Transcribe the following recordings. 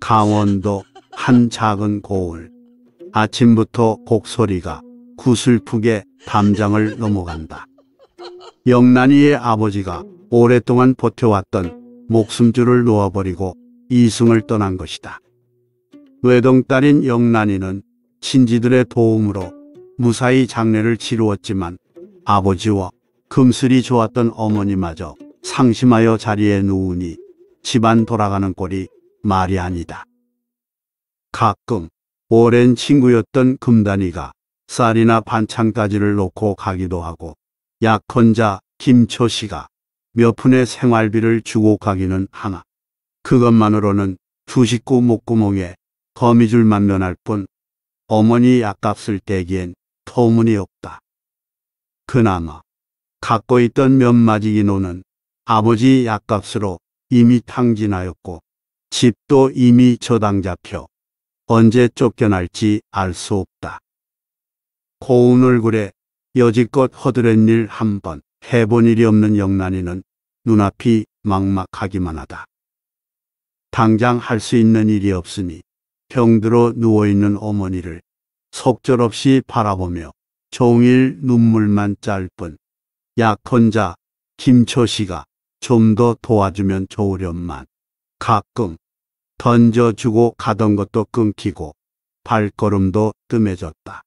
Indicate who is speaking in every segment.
Speaker 1: 강원도 한 작은 고을 아침부터 곡소리가 구슬프게 담장을 넘어간다. 영란이의 아버지가 오랫동안 버텨왔던 목숨줄을 놓아버리고 이승을 떠난 것이다. 외동딸인 영란이는 친지들의 도움으로 무사히 장례를 치루었지만 아버지와 금슬이 좋았던 어머니마저 상심하여 자리에 누우니 집안 돌아가는 꼴이 말이 아니다. 가끔 오랜 친구였던 금단이가 쌀이나 반찬까지를 놓고 가기도 하고 약혼자 김초 씨가 몇 푼의 생활비를 주고 가기는 하나 그것만으로는 두 식구 목구멍에 거미줄만 면할 뿐 어머니 약값을 떼기엔 터무니없다. 그나마 갖고 있던 몇 마지 인호는 아버지 약값으로 이미 탕진하였고 집도 이미 저당 잡혀 언제 쫓겨날지 알 수 없다. 고운 얼굴에 여지껏 허드렛 일 한 번 해본 일이 없는 영란이는 눈앞이 막막하기만 하다. 당장 할 수 있는 일이 없으니 병들어 누워있는 어머니를 속절없이 바라보며 종일 눈물만 짤뿐 약혼 자 김초씨가 좀 더 도와주면 좋으련만 가끔 던져주고 가던 것도 끊기고 발걸음도 뜸해졌다.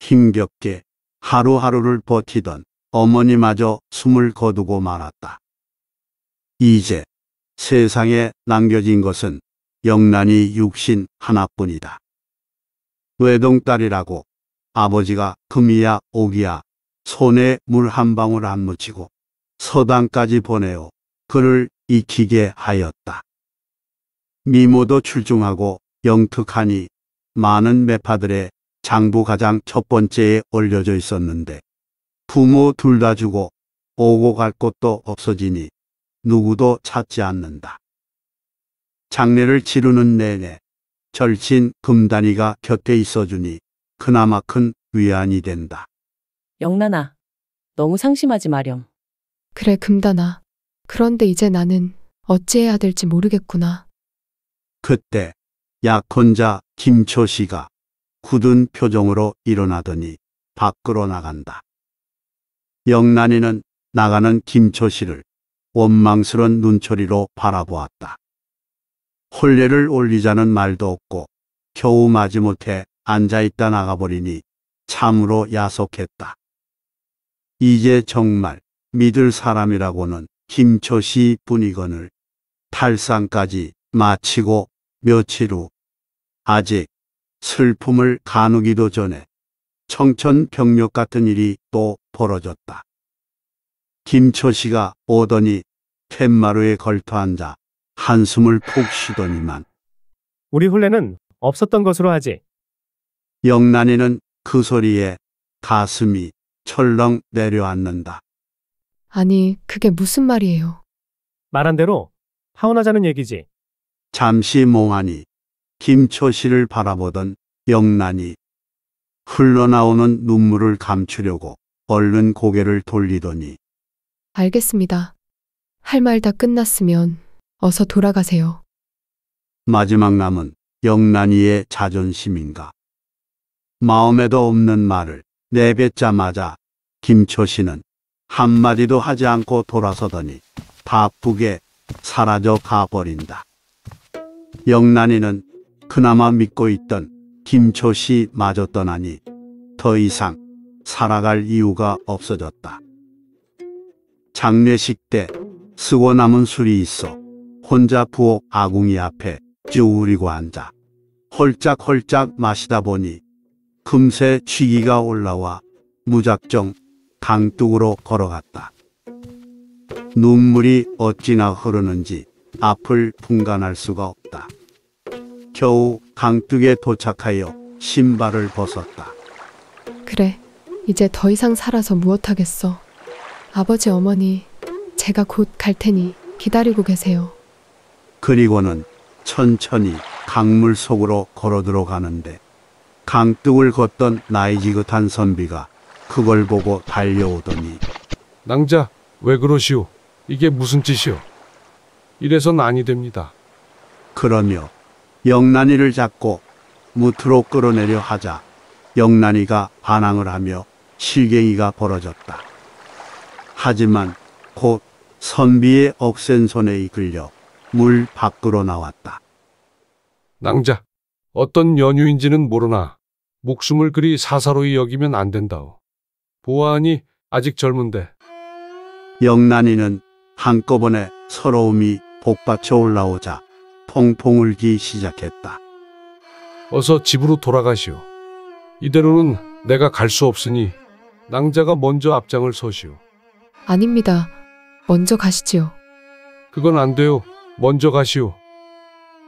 Speaker 1: 힘겹게 하루하루를 버티던 어머니마저 숨을 거두고 말았다. 이제 세상에 남겨진 것은 영란이 육신 하나뿐이다. 외동딸이라고 아버지가 금이야 오기야 손에 물 한 방울 안 묻히고 서당까지 보내어 그를 익히게 하였다. 미모도 출중하고 영특하니 많은 매파들의 장부 가장 첫 번째에 올려져 있었는데 부모 둘 다 주고 오고 갈 곳도 없어지니 누구도 찾지 않는다. 장례를 치르는 내내 절친 금단이가 곁에 있어주니 그나마 큰 위안이 된다.
Speaker 2: 영란아, 너무 상심하지
Speaker 3: 마렴. 그래, 금단아. 그런데 이제 나는 어찌해야 될지 모르겠구나.
Speaker 1: 그때 약혼자 김초 씨가 굳은 표정으로 일어나더니 밖으로 나간다. 영란이는 나가는 김초 씨를 원망스런 눈초리로 바라보았다. 홀례를 올리자는 말도 없고 겨우 마지못해 앉아있다 나가버리니 참으로 야속했다. 이제 정말 믿을 사람이라고는 김초시 뿐이거늘 탈상까지 마치고 며칠 후 아직 슬픔을 가누기도 전에 청천벽력 같은 일이 또 벌어졌다. 김초 씨가 오더니 팻마루에 걸터앉아 한숨을 푹 쉬더니만 우리 훈례는 없었던 것으로 하지. 영란이는 그 소리에 가슴이 철렁 내려앉는다.
Speaker 3: 아니, 그게 무슨 말이에요?
Speaker 4: 말한 대로 파혼하자는 얘기지.
Speaker 1: 잠시 몽하니 김초실을 바라보던 영란이 흘러나오는 눈물을 감추려고 얼른 고개를 돌리더니
Speaker 3: 알겠습니다. 할 말 다 끝났으면 어서 돌아가세요.
Speaker 1: 마지막 남은 영란이의 자존심인가. 마음에도 없는 말을 내뱉자마자 김초씨는 한마디도 하지 않고 돌아서더니 바쁘게 사라져 가버린다. 영란이는 그나마 믿고 있던 김초씨 마저 떠나니 더 이상 살아갈 이유가 없어졌다. 장례식 때 쓰고 남은 술이 있어 혼자 부엌 아궁이 앞에 쭈우리고 앉아 홀짝홀짝 마시다 보니 금세 취기가 올라와 무작정 강둑으로 걸어갔다. 눈물이 어찌나 흐르는지 앞을 분간할 수가 없다. 겨우 강둑에 도착하여 신발을 벗었다.
Speaker 3: 그래, 이제 더 이상 살아서 무엇하겠어. 아버지 어머니, 제가 곧 갈 테니 기다리고 계세요.
Speaker 1: 그리고는 천천히 강물 속으로 걸어 들어가는데 강둑을 걷던 나이 지긋한 선비가 그걸 보고 달려오더니 낭자 왜 그러시오?
Speaker 5: 이게 무슨 짓이오?
Speaker 1: 이래선 아니 됩니다. 그러며 영란이를 잡고 무트로 끌어내려 하자 영란이가 반항을 하며 실갱이가 벌어졌다. 하지만 곧 선비의 억센 손에 이끌려 물 밖으로 나왔다.
Speaker 5: 낭자, 어떤 연유인지는 모르나 목숨을 그리 사사로이 여기면 안 된다오. 보아하니 아직 젊은데.
Speaker 1: 영란이는 한꺼번에 서러움이 복받쳐 올라오자 펑펑 울기 시작했다.
Speaker 5: 어서 집으로 돌아가시오. 이대로는 내가 갈 수 없으니 낭자가 먼저 앞장을 서시오.
Speaker 3: 아닙니다. 먼저 가시지요.
Speaker 5: 그건 안 돼요. 먼저 가시오.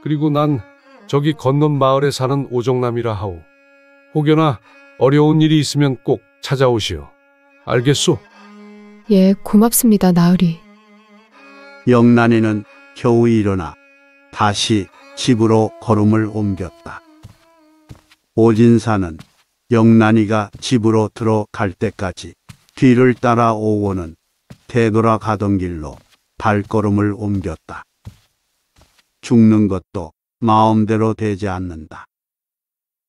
Speaker 5: 그리고 난 저기 건넌 마을에 사는 오정남이라 하오. 혹여나 어려운 일이 있으면 꼭 찾아오시오. 알겠소?
Speaker 3: 예, 고맙습니다, 나으리.
Speaker 1: 영란이는 겨우 일어나 다시 집으로 걸음을 옮겼다. 오진사는 영란이가 집으로 들어갈 때까지 뒤를 따라오고는 되돌아가던 길로 발걸음을 옮겼다. 죽는 것도 마음대로 되지 않는다.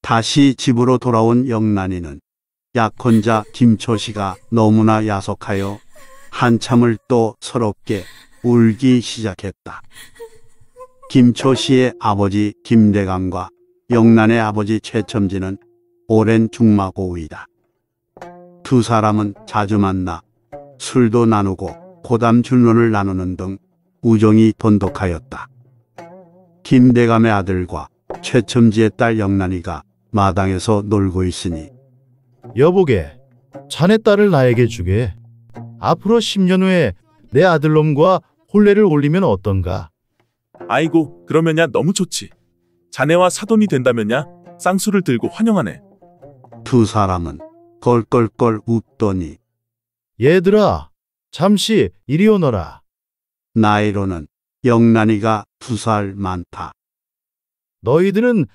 Speaker 1: 다시 집으로 돌아온 영란이는 약혼자 김초씨가 너무나 야속하여 한참을 또 서럽게 울기 시작했다. 김초씨의 아버지 김대감과 영란의 아버지 최첨지는 오랜 중마고우이다. 두 사람은 자주 만나 술도 나누고 고담 줄론을 나누는 등 우정이 돈독하였다. 김대감의 아들과 최첨지의 딸 영란이가 마당에서 놀고 있으니 여보게, 자네 딸을 나에게 주게. 앞으로 10년 후에 내 아들놈과 혼례를 올리면 어떤가? 아이고,
Speaker 6: 그러면야 너무 좋지. 자네와 사돈이 된다면야 쌍수를 들고 환영하네.
Speaker 1: 두 사람은 껄껄껄 웃더니 얘들아, 잠시 이리 오너라. 나이로는 영란이가 두 살 많다. 너희들은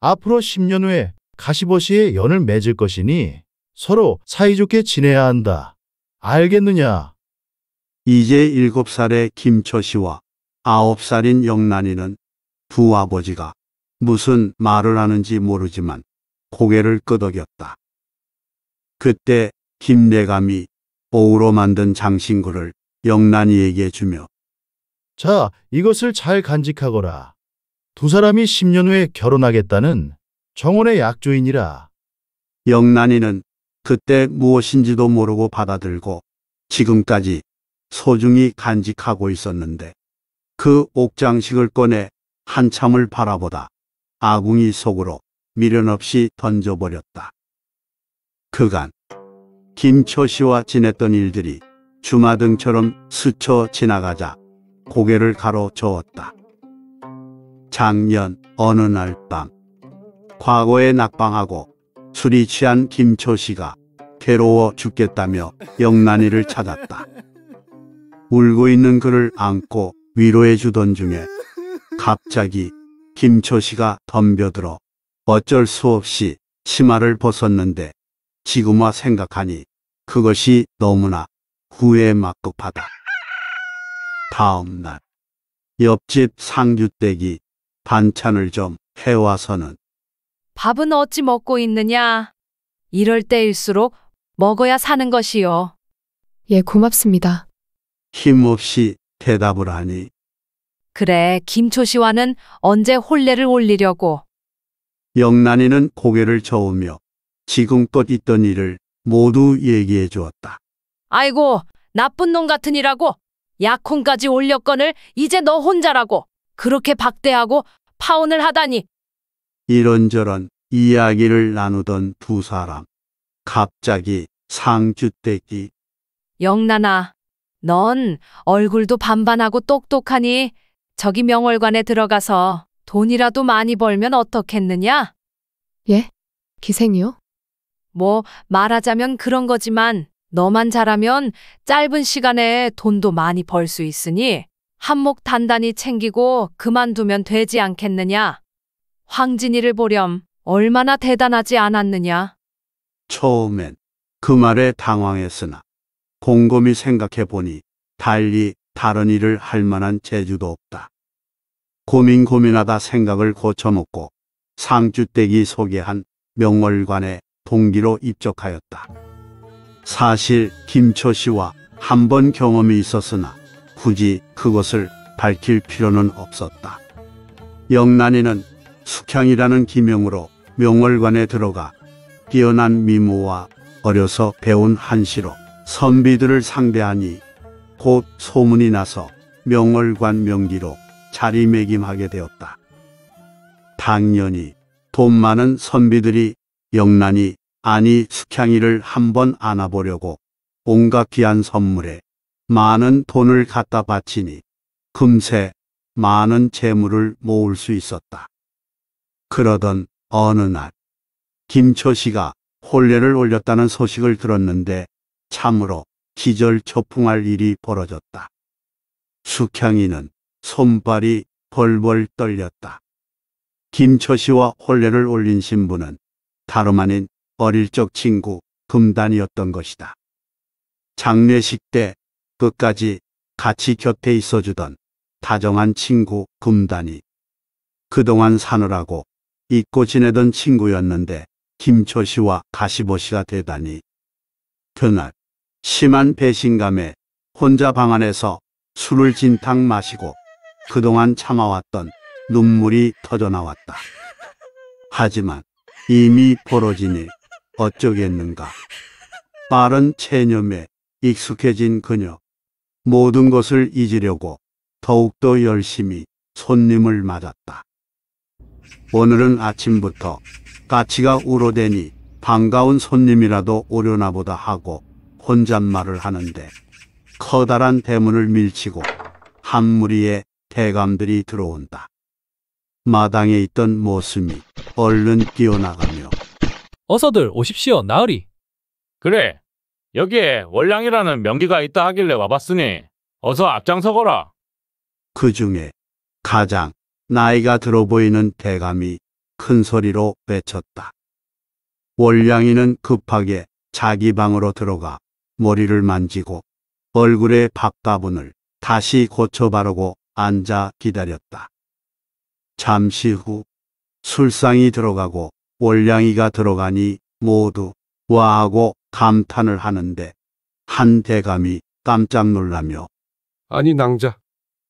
Speaker 1: 앞으로 10년 후에 가시버시에 연을 맺을 것이니 서로 사이좋게 지내야 한다. 알겠느냐? 이제 일곱 살의 김초씨와 아홉 살인 영란이는 두 아버지가 무슨 말을 하는지 모르지만 고개를 끄덕였다. 그때 김대감이 오우로 만든 장신구를 영란이에게 주며 자, 이것을 잘 간직하거라. 두 사람이 10년 후에 결혼하겠다는 정원의 약조인이라 영란이는 그때 무엇인지도 모르고 받아들고 지금까지 소중히 간직하고 있었는데 그 옥장식을 꺼내 한참을 바라보다 아궁이 속으로 미련 없이 던져버렸다. 그간 김초 씨와 지냈던 일들이 주마등처럼 스쳐 지나가자 고개를 가로저었다. 작년 어느 날 밤 과거에 낙방하고 술이 취한 김초 씨가 괴로워 죽겠다며 영란이를 찾았다. 울고 있는 그를 안고 위로해 주던 중에 갑자기 김초 씨가 덤벼들어 어쩔 수 없이 치마를 벗었는데 지금와 생각하니 그것이 너무나 후회 막급하다. 다음 날 옆집 상규댁이 반찬을 좀 해와서는
Speaker 7: 밥은 어찌 먹고 있느냐? 이럴 때일수록 먹어야 사는 것이요. 예, 고맙습니다.
Speaker 1: 힘없이 대답을 하니
Speaker 7: 그래, 김초 씨와는 언제 혼례를 올리려고.
Speaker 1: 영란이는 고개를 저으며 지금껏 있던 일을 모두 얘기해 주었다.
Speaker 7: 아이고, 나쁜 놈 같으니라고 약혼까지 올렸건을 이제 너 혼자라고 그렇게 박대하고 파혼을 하다니.
Speaker 1: 이런저런 이야기를 나누던 두 사람. 갑자기 상주떼기.
Speaker 7: 영나나넌 얼굴도 반반하고 똑똑하니 저기 명월관에 들어가서 돈이라도 많이 벌면 어떻겠느냐? 예? 기생이요? 뭐 말하자면 그런 거지만 너만 잘하면 짧은 시간에 돈도 많이 벌 수 있으니 한몫 단단히 챙기고 그만두면 되지 않겠느냐. 황진이를 보렴 얼마나 대단하지 않았느냐.
Speaker 1: 처음엔 그 말에 당황했으나 곰곰이 생각해 보니 달리 다른 일을 할 만한 재주도 없다. 고민 고민하다 생각을 고쳐먹고 상주댁이 소개한 명월관에 동기로 입적하였다. 사실 김초 씨와 한 번 경험이 있었으나 굳이 그것을 밝힐 필요는 없었다. 영란이는 숙향이라는 기명으로 명월관에 들어가 뛰어난 미모와 어려서 배운 한시로 선비들을 상대하니 곧 소문이 나서 명월관 명기로 자리매김하게 되었다. 당연히 돈 많은 선비들이 영란이 아니 숙향이를 한 번 안아보려고 온갖 귀한 선물에 많은 돈을 갖다 바치니 금세 많은 재물을 모을 수 있었다. 그러던 어느 날 김초 씨가 혼례를 올렸다는 소식을 들었는데 참으로 기절초풍할 일이 벌어졌다. 숙향이는 손발이 벌벌 떨렸다. 김초 씨와 혼례를 올린 신부는 다름 아닌 어릴 적 친구 금단이었던 것이다. 장례식 때 끝까지 같이 곁에 있어주던 다정한 친구 금단이 그동안 사느라고 잊고 지내던 친구였는데 김초 씨와 가시보 씨가 되다니. 그날 심한 배신감에 혼자 방 안에서 술을 진탕 마시고 그동안 참아왔던 눈물이 터져나왔다. 하지만 이미 벌어진 일, 어쩌겠는가. 빠른 체념에 익숙해진 그녀. 모든 것을 잊으려고 더욱더 열심히 손님을 맞았다. 오늘은 아침부터 까치가 우러대니 반가운 손님이라도 오려나 보다 하고 혼잣말을 하는데 커다란 대문을 밀치고 한 무리의 대감들이 들어온다. 마당에 있던 모습이 얼른 뛰어나가며
Speaker 8: 어서들 오십시오, 나으리. 그래. 여기에 월량이라는 명기가 있다 하길래 와봤으니 어서 앞장서거라.
Speaker 1: 그 중에 가장 나이가 들어 보이는 대감이 큰 소리로 외쳤다. 월량이는 급하게 자기 방으로 들어가 머리를 만지고 얼굴의 박가분을 다시 고쳐 바르고 앉아 기다렸다. 잠시 후 술상이 들어가고 월량이가 들어가니 모두 와하고 감탄을 하는데 한 대감이 깜짝 놀라며 아니 낭자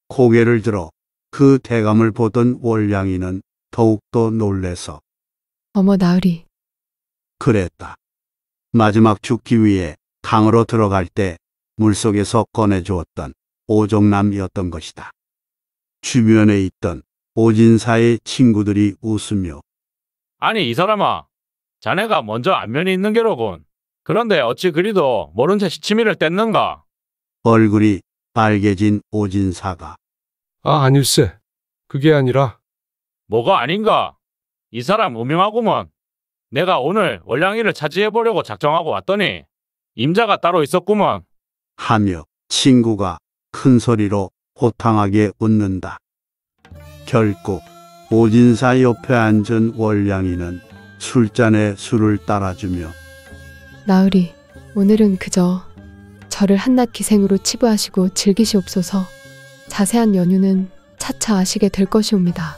Speaker 1: 고개를 들어 그 대감을 보던 월량이는 더욱더 놀래서
Speaker 3: 어머 나으리
Speaker 1: 그랬다. 마지막 죽기 위해 강으로 들어갈 때 물속에서 꺼내주었던 오종남이었던 것이다. 주변에 있던 오진사의 친구들이 웃으며
Speaker 8: 아니 이 사람아 자네가 먼저 안면이 있는 게로군. 그런데 어찌 그리도 모른 채 시치미를 뗐는가?
Speaker 1: 얼굴이 빨개진 오진사가
Speaker 5: 아 아닐세. 그게 아니라 뭐가 아닌가? 이 사람 음명하구먼 내가 오늘
Speaker 8: 월량이를 차지해보려고 작정하고 왔더니 임자가 따로 있었구먼.
Speaker 1: 하며 친구가 큰 소리로 호탕하게 웃는다. 결국 오진사 옆에 앉은 월량이는 술잔에 술을 따라주며
Speaker 3: 나으리 오늘은 그저 저를 한낱 기생으로 치부하시고 즐기시옵소서 자세한 연유는 차차 아시게 될 것이옵니다.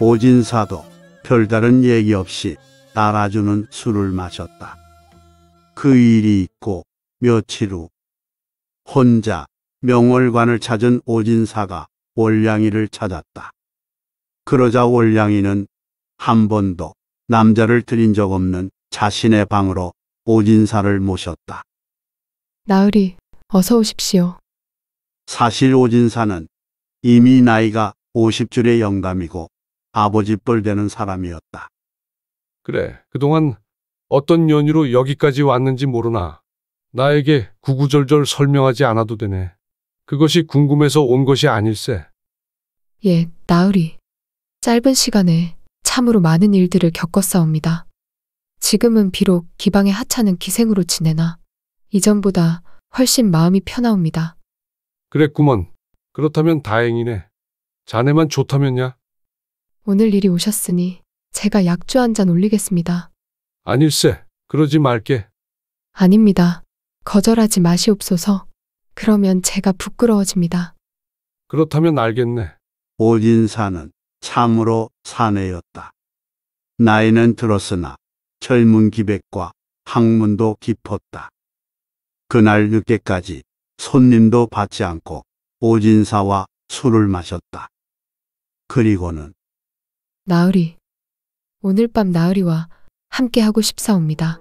Speaker 1: 오진사도 별다른 얘기 없이 따라주는 술을 마셨다. 그 일이 있고 며칠 후 혼자 명월관을 찾은 오진사가 월량이를 찾았다. 그러자 월양이는한 번도 남자를 들인 적 없는 자신의 방으로 오진사를 모셨다.
Speaker 3: 나으리, 어서
Speaker 5: 오십시오.
Speaker 1: 사실 오진사는 이미 나이가 50줄의 영감이고 아버지 뻘 되는 사람이었다. 그래,
Speaker 5: 그동안 어떤 연유로 여기까지 왔는지 모르나 나에게 구구절절 설명하지 않아도 되네. 그것이 궁금해서 온 것이 아닐세.
Speaker 3: 예, 나으리. 짧은 시간에 참으로 많은 일들을 겪었사옵니다. 지금은 비록 기방의 하찮은 기생으로 지내나 이전보다 훨씬 마음이 편하옵니다.
Speaker 5: 그랬구먼. 그렇다면 다행이네. 자네만 좋다면야?
Speaker 3: 오늘 일이 오셨으니 제가 약주 한 잔 올리겠습니다.
Speaker 5: 아닐세. 그러지 말게.
Speaker 3: 아닙니다. 거절하지 마시옵소서. 그러면 제가 부끄러워집니다.
Speaker 1: 그렇다면 알겠네. 올인사는 참으로 사내였다. 나이는 들었으나 젊은 기백과 학문도 깊었다. 그날 늦게까지 손님도 받지 않고 오진사와 술을 마셨다. 그리고는
Speaker 3: 나으리, 오늘 밤 나으리와 함께 하고 싶사옵니다.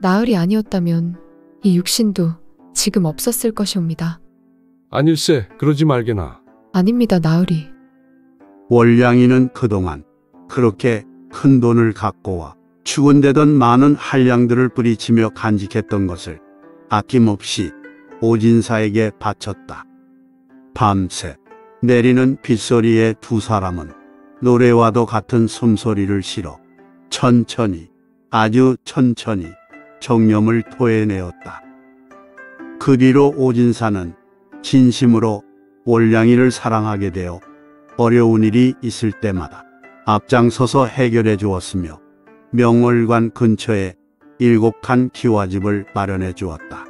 Speaker 3: 나으리 아니었다면 이 육신도 지금 없었을 것이옵니다.
Speaker 1: 아닐세, 그러지 말게나.
Speaker 3: 아닙니다, 나으리.
Speaker 1: 월량이는 그동안 그렇게 큰 돈을 갖고 와추근대던 많은 한량들을 뿌리치며 간직했던 것을 아낌없이 오진사에게 바쳤다. 밤새 내리는 빗소리에 두 사람은 노래와도 같은 숨소리를 실어 천천히 아주 천천히 정념을 토해내었다. 그 뒤로 오진사는 진심으로 월량이를 사랑하게 되어 어려운 일이 있을 때마다 앞장서서 해결해 주었으며 명월관 근처에 일곱 칸 기와집을 마련해 주었다.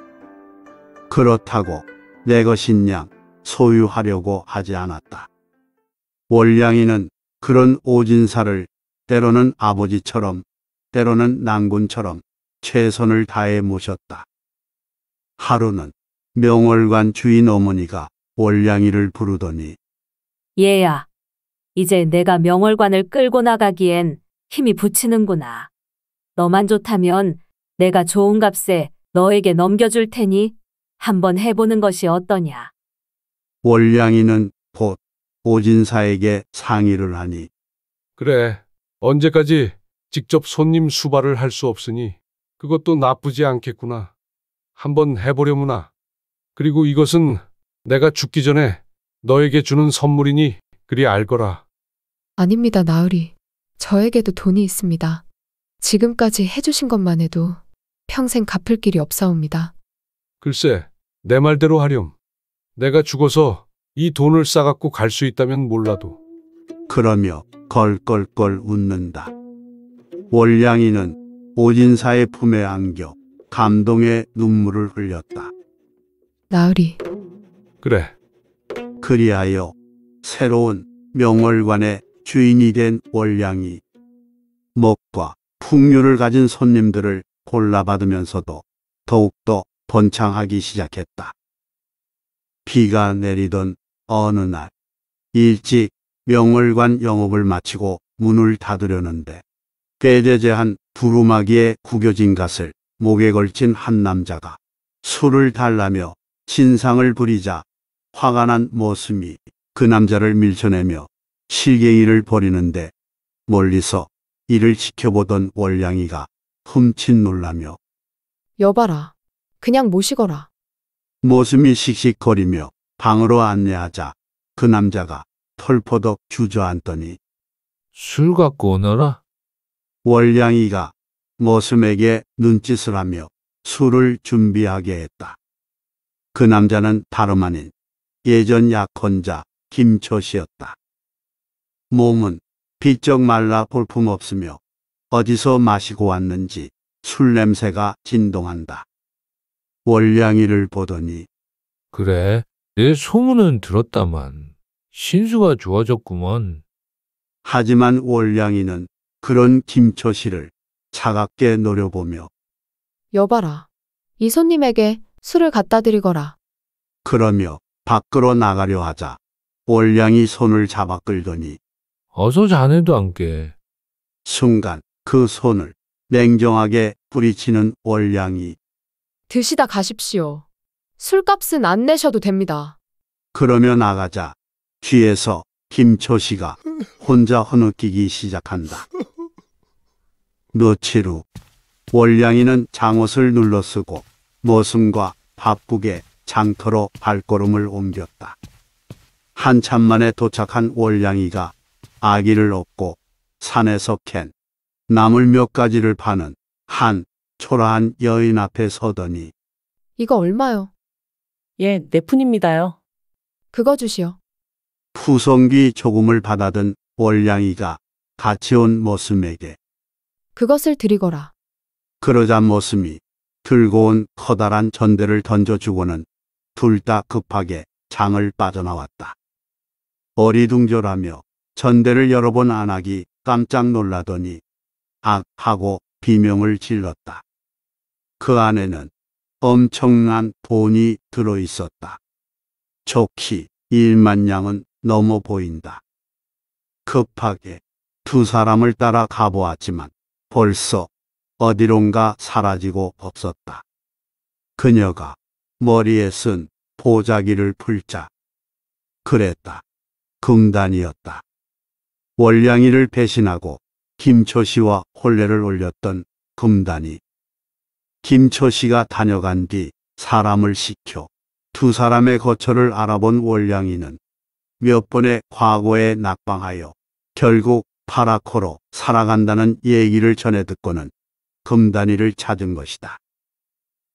Speaker 1: 그렇다고 내 것인 양 소유하려고 하지 않았다. 월량이는 그런 오진사를 때로는 아버지처럼 때로는 난군처럼 최선을 다해 모셨다. 하루는 명월관 주인 어머니가 월량이를 부르더니
Speaker 2: 얘야, 이제 내가 명월관을 끌고 나가기엔 힘이 붙이는구나. 너만 좋다면 내가 좋은 값에 너에게 넘겨줄 테니 한번 해보는 것이 어떠냐.
Speaker 1: 월량이는 곧 오진사에게 상의를 하니
Speaker 5: 그래, 언제까지 직접 손님 수발을 할 수 없으니 그것도 나쁘지 않겠구나. 한번 해보려무나. 그리고 이것은 내가 죽기 전에 너에게 주는 선물이니 그리 알거라.
Speaker 3: 아닙니다, 나으리. 저에게도 돈이 있습니다. 지금까지 해주신 것만 해도 평생 갚을 길이 없사옵니다.
Speaker 5: 글쎄, 내 말대로 하렴. 내가 죽어서 이 돈을 싸갖고 갈 수 있다면 몰라도.
Speaker 1: 그러며 걸걸걸 웃는다. 월량이는 오진사의 품에 안겨 감동의 눈물을 흘렸다. 나으리. 그래, 그리하여 새로운 명월관의 주인이 된 월량이 먹과 풍류를 가진 손님들을 골라받으면서도 더욱더 번창하기 시작했다. 비가 내리던 어느 날 일찍 명월관 영업을 마치고 문을 닫으려는데 꾀제재한 두루마기에 구겨진 갓을 목에 걸친 한 남자가 술을 달라며 진상을 부리자 화가 난 모습이 그 남자를 밀쳐내며 실갱이를 벌이는데 멀리서 이를 지켜보던 월량이가 흠칫 놀라며
Speaker 3: 여봐라. 그냥 모시거라.
Speaker 1: 모습이 씩씩거리며 방으로 안내하자 그 남자가 털퍼덕 주저앉더니 술 갖고 오너라. 월량이가 모슴에게 눈짓을 하며 술을 준비하게 했다. 그 남자는 다름 아닌 예전 약혼자 김초 시였다 몸은 비쩍 말라 볼품없으며 어디서 마시고 왔는지 술 냄새가 진동한다. 월량이를 보더니 그래, 내 소문은 들었다만 신수가 좋아졌구먼. 하지만 월량이는 그런 김초 시를 차갑게 노려보며
Speaker 3: 여봐라. 이 손님에게 술을 갖다 드리거라.
Speaker 1: 그러며 밖으로 나가려 하자 월량이 손을 잡아 끌더니 어서 자네도 함께 순간 그 손을 냉정하게 뿌리치는 월량이
Speaker 3: 드시다 가십시오. 술값은 안 내셔도 됩니다.
Speaker 1: 그러며 나가자 뒤에서 김초씨가 혼자 허느끼기 시작한다. 며칠 후 월량이는 장옷을 눌러쓰고 모순과 바쁘게 장터로 발걸음을 옮겼다. 한참 만에 도착한 월량이가 아기를 업고 산에서 캔 나물 몇 가지를 파는 한 초라한 여인 앞에 서더니
Speaker 3: 이거 얼마요? 예, 네 푼입니다요. 그거 주시오.
Speaker 1: 푸성기 조금을 받아든 월량이가 같이 온 모습에게
Speaker 3: 그것을 드리거라.
Speaker 1: 그러자 모습이 들고 온 커다란 전대를 던져주고는 둘다 급하게 장을 빠져나왔다. 어리둥절하며 전대를 여러 번 안하기 깜짝 놀라더니 악 하고 비명을 질렀다. 그 안에는 엄청난 돈이 들어있었다. 좋기일만 양은 넘어 보인다. 급하게 두 사람을 따라 가보았지만 벌써 어디론가 사라지고 없었다. 그녀가 머리에 쓴 보자기를 풀자. 그랬다. 금단이었다. 월량이를 배신하고 김초씨와 혼례를 올렸던 금단이 김초씨가 다녀간 뒤 사람을 시켜 두 사람의 거처를 알아본 월량이는 몇 번의 과거에 낙방하여 결국 파라코로 살아간다는 얘기를 전해 듣고는 금단이를 찾은 것이다.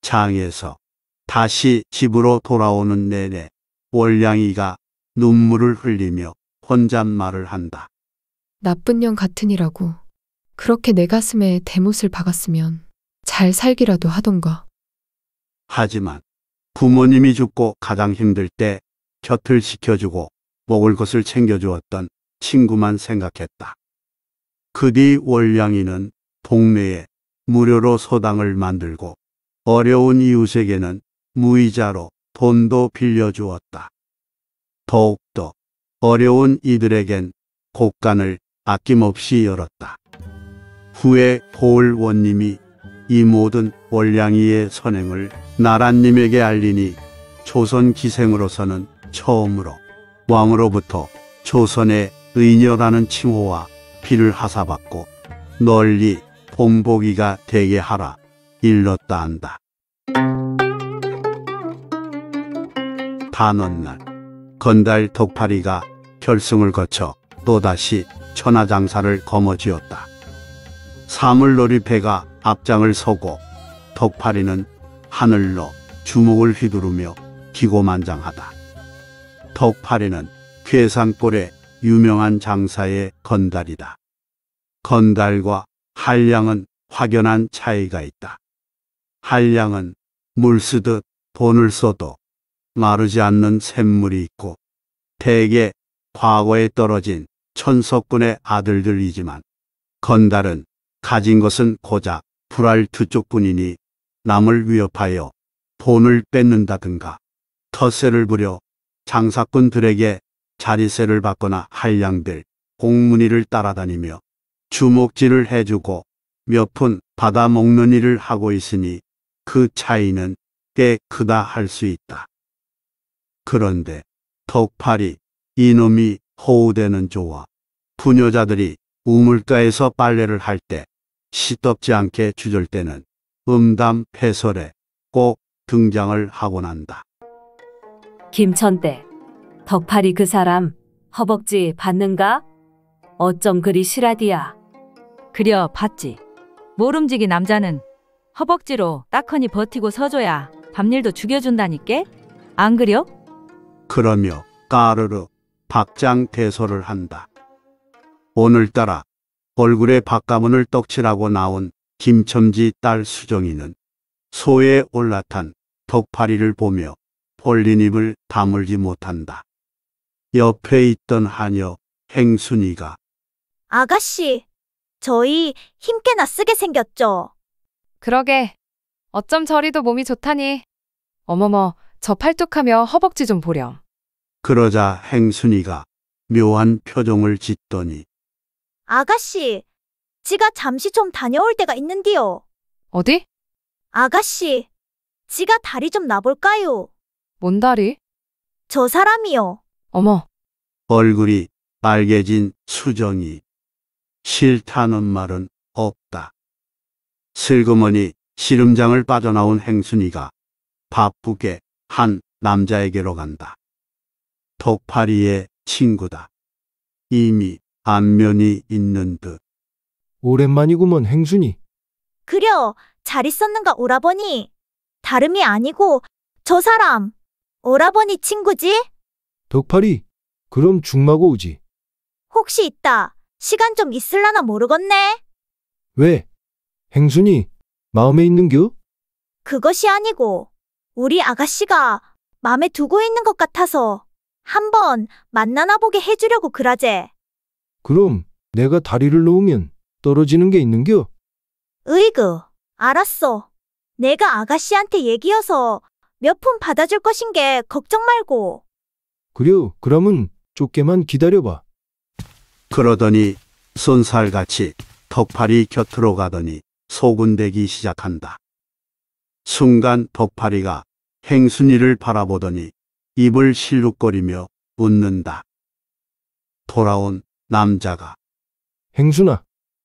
Speaker 1: 장에서 다시 집으로 돌아오는 내내 월량이가 눈물을 흘리며 혼잣말을 한다.
Speaker 3: 나쁜 년 같으니라고. 그렇게 내 가슴에 대못을 박았으면 잘 살기라도 하던가.
Speaker 1: 하지만 부모님이 죽고 가장 힘들 때 곁을 지켜주고 먹을 것을 챙겨주었던 친구만 생각했다. 그 뒤 월량이는 동네에 무료로 소당을 만들고 어려운 이웃에게는 무이자로 돈도 빌려주었다. 더욱더 어려운 이들에겐 곡간을 아낌없이 열었다. 후에 고을 원님이 이 모든 월량이의 선행을 나란님에게 알리니 조선 기생으로서는 처음으로 왕으로부터 조선의 의녀라는 칭호와 피를 하사받고 널리 본보기가 되게 하라 일렀다 한다. 단원날 건달 독파리가 결승을 거쳐 또다시 천하장사를 거머쥐었다. 사물놀이 패가 앞장을 서고 덕파리는 하늘로 주먹을 휘두르며 기고만장하다. 덕파리는 괴산골의 유명한 장사의 건달이다. 건달과 한량은 확연한 차이가 있다. 한량은 물 쓰듯 돈을 써도 마르지 않는 샘물이 있고 대개 과거에 떨어진 천석군의 아들들이지만 건달은 가진 것은 고작 불알 두 쪽뿐이니 남을 위협하여 본을 뺏는다든가 텃세를 부려 장사꾼들에게 자리세를 받거나 한량들 공문이를 따라다니며 주목질을 해주고 몇 푼 받아먹는 일을 하고 있으니 그 차이는 꽤 크다 할 수 있다. 그런데 턱팔이 이놈이 호우되는 조와 부녀자들이 우물가에서 빨래를 할 때 시덥지 않게 주절때는 음담 패설에 꼭 등장을 하곤 한다.
Speaker 2: 김천대 덕팔이 그 사람 허벅지 봤는가? 어쩜 그리 실하디야. 그려 봤지. 모름지기 남자는 허벅지로 따커니 버티고 서줘야 밤일도 죽여준다니께? 안 그려?
Speaker 1: 그러며 까르르 박장대소를 한다. 오늘따라 얼굴에 박가문을 떡칠하고 나온 김첨지 딸 수정이는 소에 올라탄 덕파리를 보며 벌린 입을 다물지 못한다. 옆에 있던 하녀 행순이가
Speaker 9: 아가씨, 저희 힘께나 쓰게 생겼죠?
Speaker 7: 그러게. 어쩜 저리도 몸이 좋다니. 어머머, 저 팔뚝하며
Speaker 9: 허벅지 좀 보렴.
Speaker 1: 그러자 행순이가 묘한 표정을 짓더니
Speaker 9: 아가씨, 지가 잠시 좀 다녀올 때가 있는데요 어디? 아가씨, 지가 다리 좀 놔볼까요? 뭔 다리? 저 사람이요.
Speaker 1: 어머, 얼굴이 빨개진 수정이 싫다는 말은 없다. 슬그머니 시름장을 빠져나온 행순이가 바쁘게 한 남자에게로 간다. 덕파리의 친구다. 이미 안면이 있는 듯. 오랜만이구먼 행순이.
Speaker 9: 그려, 잘 있었는가 오라버니? 다름이 아니고 저 사람, 오라버니 친구지?
Speaker 6: 덕파리 그럼 죽마고 오지.
Speaker 9: 혹시 있다. 시간 좀 있을라나 모르겠네.
Speaker 6: 왜? 행순이, 마음에 있는겨?
Speaker 9: 그것이 아니고 우리 아가씨가 맘에 두고 있는 것 같아서 한번 만나나 보게 해주려고 그라제.
Speaker 6: 그럼 내가 다리를 놓으면 떨어지는 게 있는겨?
Speaker 9: 으이그, 알았어. 내가 아가씨한테 얘기여서 몇 푼 받아줄 것인 게 걱정 말고.
Speaker 1: 그려, 그러면 좁게만 기다려봐. 그러더니 손살같이 턱팔이 곁으로 가더니 소군되기 시작한다. 순간 덕파리가 행순이를 바라보더니 입을 실룩거리며 웃는다. 돌아온 남자가
Speaker 6: 행순아,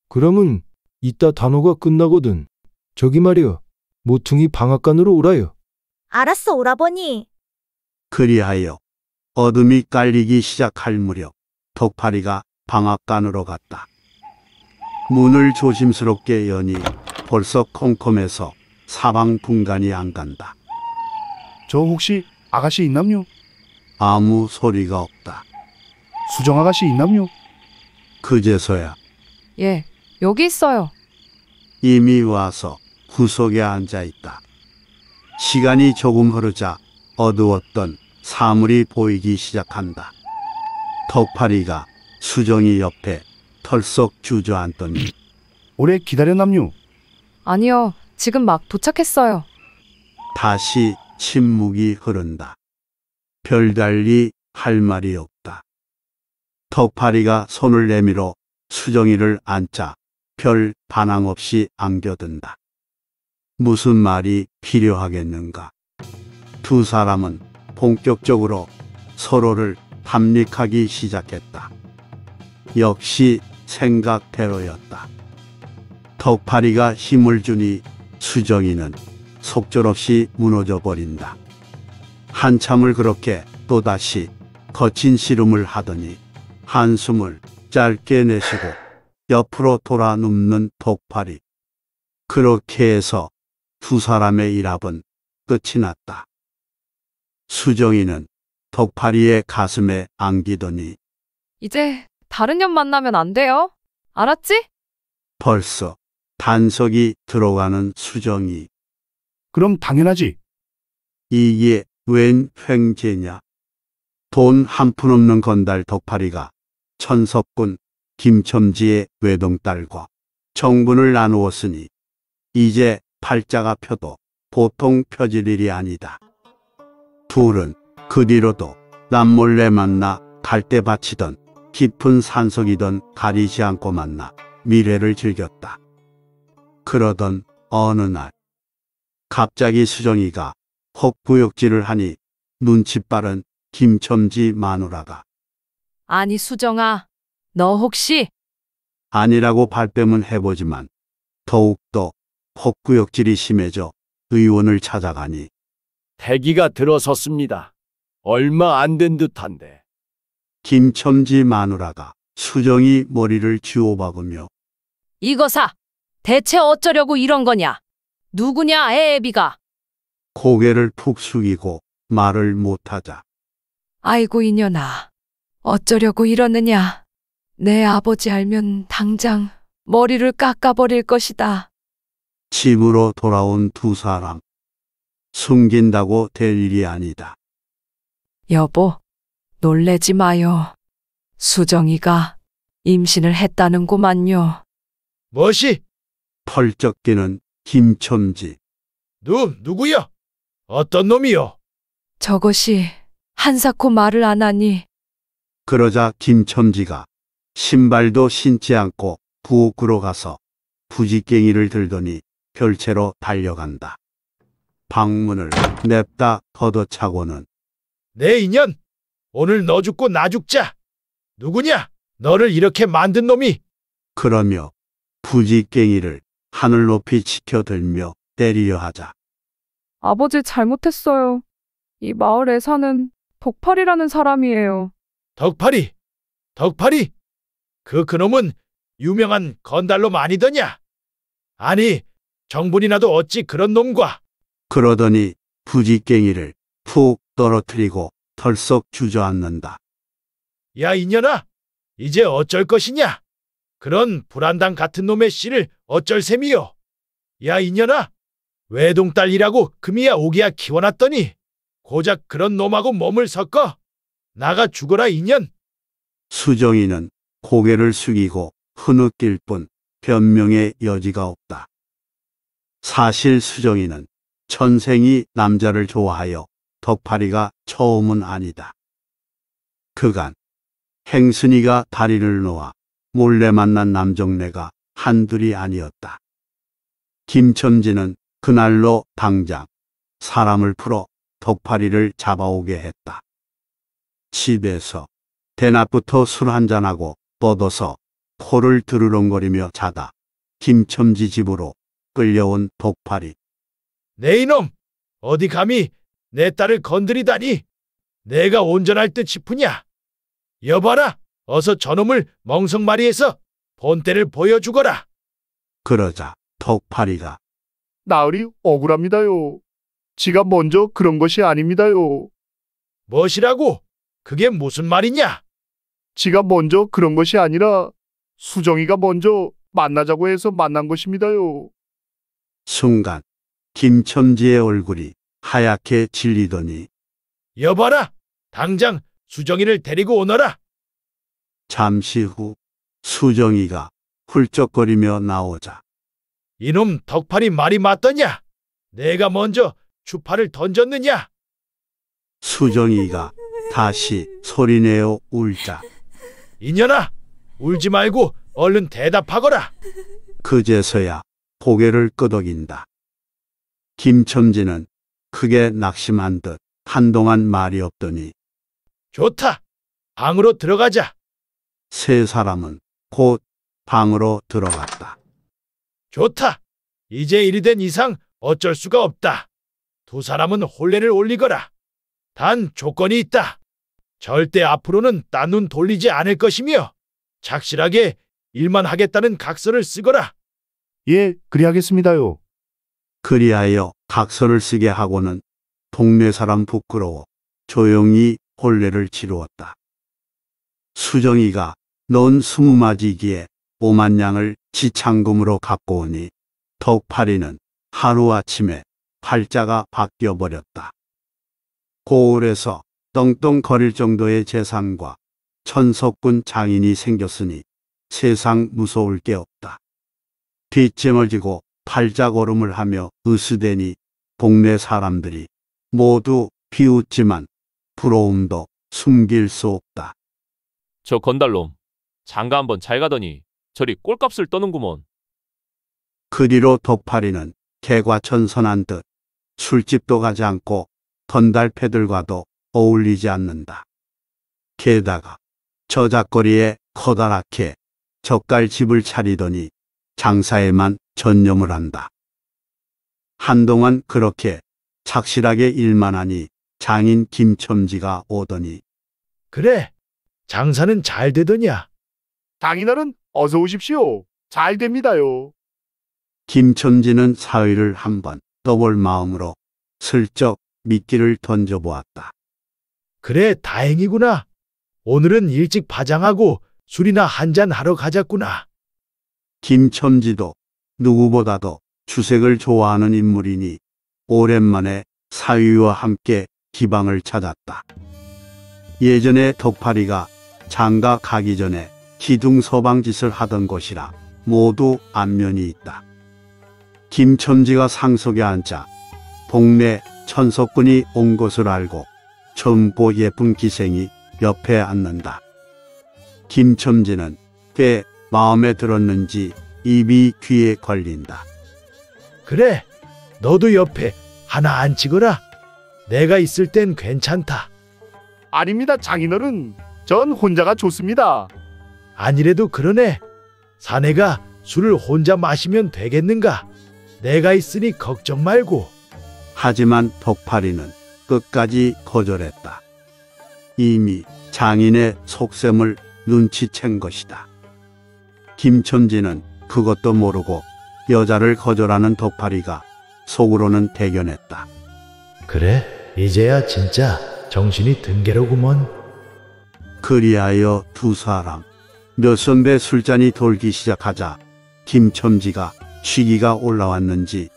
Speaker 6: 그러면 이따 단어가 끝나거든. 저기 말이여, 모퉁이 방앗간으로 오라요
Speaker 9: 알았어, 오라버니.
Speaker 1: 그리하여 어둠이 깔리기 시작할 무렵 덕파리가 방앗간으로 갔다. 문을 조심스럽게 여니 벌써 컴컴해서 사방 분간이 안 간다. 저 혹시 아가씨 있남요? 아무 소리가 없다. 수정 아가씨 있남요? 그제서야
Speaker 7: 예, 여기 있어요.
Speaker 1: 이미 와서 구석에 앉아 있다. 시간이 조금 흐르자 어두웠던 사물이 보이기 시작한다. 턱파리가 수정이 옆에 털썩 주저앉더니 오래 기다렸남요.
Speaker 7: 아니요, 지금 막 도착했어요.
Speaker 1: 다시 침묵이 흐른다. 별달리 할 말이 없다. 턱파리가 손을 내밀어 수정이를 안자 별 반항 없이 안겨든다. 무슨 말이 필요하겠는가. 두 사람은 본격적으로 서로를 탐닉하기 시작했다. 역시 생각대로였다. 덕파리가 힘을 주니 수정이는 속절없이 무너져 버린다. 한참을 그렇게 또다시 거친 씨름을 하더니 한숨을 짧게 내쉬고 옆으로 돌아 눕는 폭발이 그렇게 해서 두 사람의 일합은 끝이 났다. 수정이는 독팔이의 가슴에 안기더니
Speaker 7: 이제 다른 년 만나면 안 돼요. 알았지?
Speaker 1: 벌써 단석이 들어가는 수정이 그럼 당연하지. 이게 웬 횡재냐. 돈 한 푼 없는 건달 덕파리가 천석군 김첨지의 외동딸과 정분을 나누었으니 이제 팔자가 펴도 보통 펴질 일이 아니다. 둘은 그 뒤로도 남몰래 만나 갈대 바치던 깊은 산속이던 가리지 않고 만나 미래를 즐겼다. 그러던 어느 날 갑자기 수정이가 헛구욕질을 하니 눈치 빠른 김첨지 마누라가
Speaker 7: 아니 수정아, 너 혹시
Speaker 1: 아니라고 발뺌은 해보지만 더욱더 헛구역질이 심해져 의원을 찾아가니 대기가 들어섰습니다. 얼마 안 된 듯한데. 김첨지 마누라가 수정이 머리를 쥐어박으며
Speaker 7: 이거 사, 대체 어쩌려고 이런 거냐? 누구냐, 애애비가?
Speaker 1: 고개를 푹 숙이고 말을 못하자.
Speaker 7: 아이고, 이년아. 어쩌려고 이러느냐? 내 아버지 알면 당장 머리를 깎아버릴 것이다.
Speaker 1: 집으로 돌아온 두 사람. 숨긴다고 될 일이 아니다.
Speaker 7: 여보, 놀래지 마요. 수정이가 임신을 했다는구만요.
Speaker 1: 뭐시? 펄쩍 뛰는 김첨지. 누, 누구야? 어떤 놈이여?
Speaker 7: 저것이 한사코 말을 안 하니
Speaker 1: 그러자 김첨지가 신발도 신지 않고 부엌으로 가서 부지깽이를 들더니 별채로 달려간다. 방문을 냅다 걷어차고는
Speaker 6: 내 인연! 오늘 너 죽고 나 죽자! 누구냐? 너를 이렇게 만든
Speaker 1: 놈이! 그러며 부지깽이를 하늘 높이 치켜들며 때리려 하자.
Speaker 7: 아버지 잘못했어요. 이 마을에 사는 덕팔이라는 사람이에요.
Speaker 6: 덕팔이! 덕팔이! 그 그놈은 유명한 건달로많이더냐 아니, 정분이나도
Speaker 1: 어찌 그런 놈과 그러더니 부지깽이를 푹 떨어뜨리고 털썩 주저앉는다.
Speaker 6: 야 이년아, 이제 어쩔 것이냐? 그런 불안당 같은 놈의 씨를 어쩔 셈이요? 야 이년아! 외동딸이라고 금이야 오기야 키워놨더니 고작 그런 놈하고 몸을 섞어? 나가 죽어라 이년!
Speaker 1: 수정이는 고개를 숙이고 흐느낄 뿐 변명의 여지가 없다. 사실 수정이는 천생이 남자를 좋아하여 덕파리가 처음은 아니다. 그간 행순이가 다리를 놓아 몰래 만난 남정네가 한둘이 아니었다. 김천지는 그날로 당장 사람을 풀어 덕파리를 잡아오게 했다. 집에서 대낮부터 술 한잔하고 뻗어서 코를 드르렁거리며 자다. 김첨지 집으로 끌려온 덕파리.
Speaker 6: 네 이놈! 어디 감히 내 딸을 건드리다니! 내가 온전할 듯 싶으냐? 여봐라! 어서 저놈을 멍석마리에서 본때를 보여주거라.
Speaker 1: 그러자 덕팔이가
Speaker 10: 나으리 억울합니다요. 지가 먼저 그런 것이 아닙니다요. 무엇이라고? 그게 무슨 말이냐? 지가 먼저 그런 것이 아니라 수정이가 먼저 만나자고 해서 만난 것입니다요.
Speaker 1: 순간 김천지의 얼굴이 하얗게 질리더니
Speaker 6: 여봐라! 당장 수정이를 데리고 오너라!
Speaker 1: 잠시 후 수정이가 훌쩍거리며 나오자
Speaker 6: 이놈 덕팔이 말이 맞더냐? 내가 먼저 주파를 던졌느냐?
Speaker 1: 수정이가 다시 소리내어 울자
Speaker 6: 이년아, 울지 말고 얼른 대답하거라.
Speaker 1: 그제서야 고개를 끄덕인다. 김첨지는 크게 낙심한 듯 한동안 말이 없더니
Speaker 6: 좋다. 방으로 들어가자.
Speaker 1: 세 사람은 곧 방으로 들어갔다.
Speaker 6: 좋다. 이제 일이 된 이상 어쩔 수가 없다. 두 사람은 혼례를 올리거라. 단 조건이 있다. 절대 앞으로는 딴 눈 돌리지 않을 것이며 착실하게 일만 하겠다는 각서를 쓰거라.
Speaker 1: 예, 그리하겠습니다요. 그리하여 각서를 쓰게 하고는 동네 사람 부끄러워 조용히 혼례를 치루었다. 수정이가 넌 스무 마지기에 오만 양을 지창금으로 갖고 오니 덕파리는 하루아침에 팔자가 바뀌어버렸다. 고을에서 떵떵거릴 정도의 재산과 천석군 장인이 생겼으니 세상 무서울 게 없다. 뒷짐을 지고 팔자걸음을 하며 으스대니 동네 사람들이 모두 비웃지만 부러움도 숨길 수 없다.
Speaker 8: 저 건달놈. 장가 한번 잘 가더니 저리 꼴값을 떠는구먼.
Speaker 1: 그리로 독파리는 개과천선한 듯 술집도 가지 않고 던달패들과도 어울리지 않는다. 게다가 저작거리에 커다랗게 젓갈집을 차리더니 장사에만 전념을 한다. 한동안 그렇게 착실하게 일만 하니 장인 김첨지가 오더니
Speaker 6: 그래 장사는 잘 되더냐 당이나는
Speaker 10: 어서 오십시오. 잘 됩니다요.
Speaker 1: 김첨지는 사위를 한번 떠볼 마음으로 슬쩍 미끼를 던져보았다.
Speaker 6: 그래 다행이구나. 오늘은 일찍 파장하고 술이나 한 잔 하러 가자꾸나.
Speaker 1: 김첨지도 누구보다도 주색을 좋아하는 인물이니 오랜만에 사위와 함께 기방을 찾았다. 예전에 덕파리가 장가 가기 전에 기둥 서방짓을 하던 것이라 모두 안면이 있다. 김첨지가 상석에 앉자 동네 천석군이 온 것을 알고 젊고 예쁜 기생이 옆에 앉는다. 김첨지는 꽤 마음에 들었는지 입이 귀에 걸린다.
Speaker 6: 그래, 너도 옆에 하나 앉히거라. 내가 있을 땐 괜찮다. 아닙니다, 장인어른. 전 혼자가 좋습니다. 아니래도 그러네. 사내가 술을 혼자 마시면 되겠는가? 내가 있으니 걱정 말고.
Speaker 1: 하지만 덕파리는 끝까지 거절했다. 이미 장인의 속셈을 눈치챈 것이다. 김천지는 그것도 모르고 여자를 거절하는 덕파리가 속으로는 대견했다. 그래, 이제야
Speaker 6: 진짜 정신이 든 게로구먼.
Speaker 1: 그리하여 두 사람 몇 선배 술잔이 돌기 시작하자 김첨지가 취기가 올라왔는지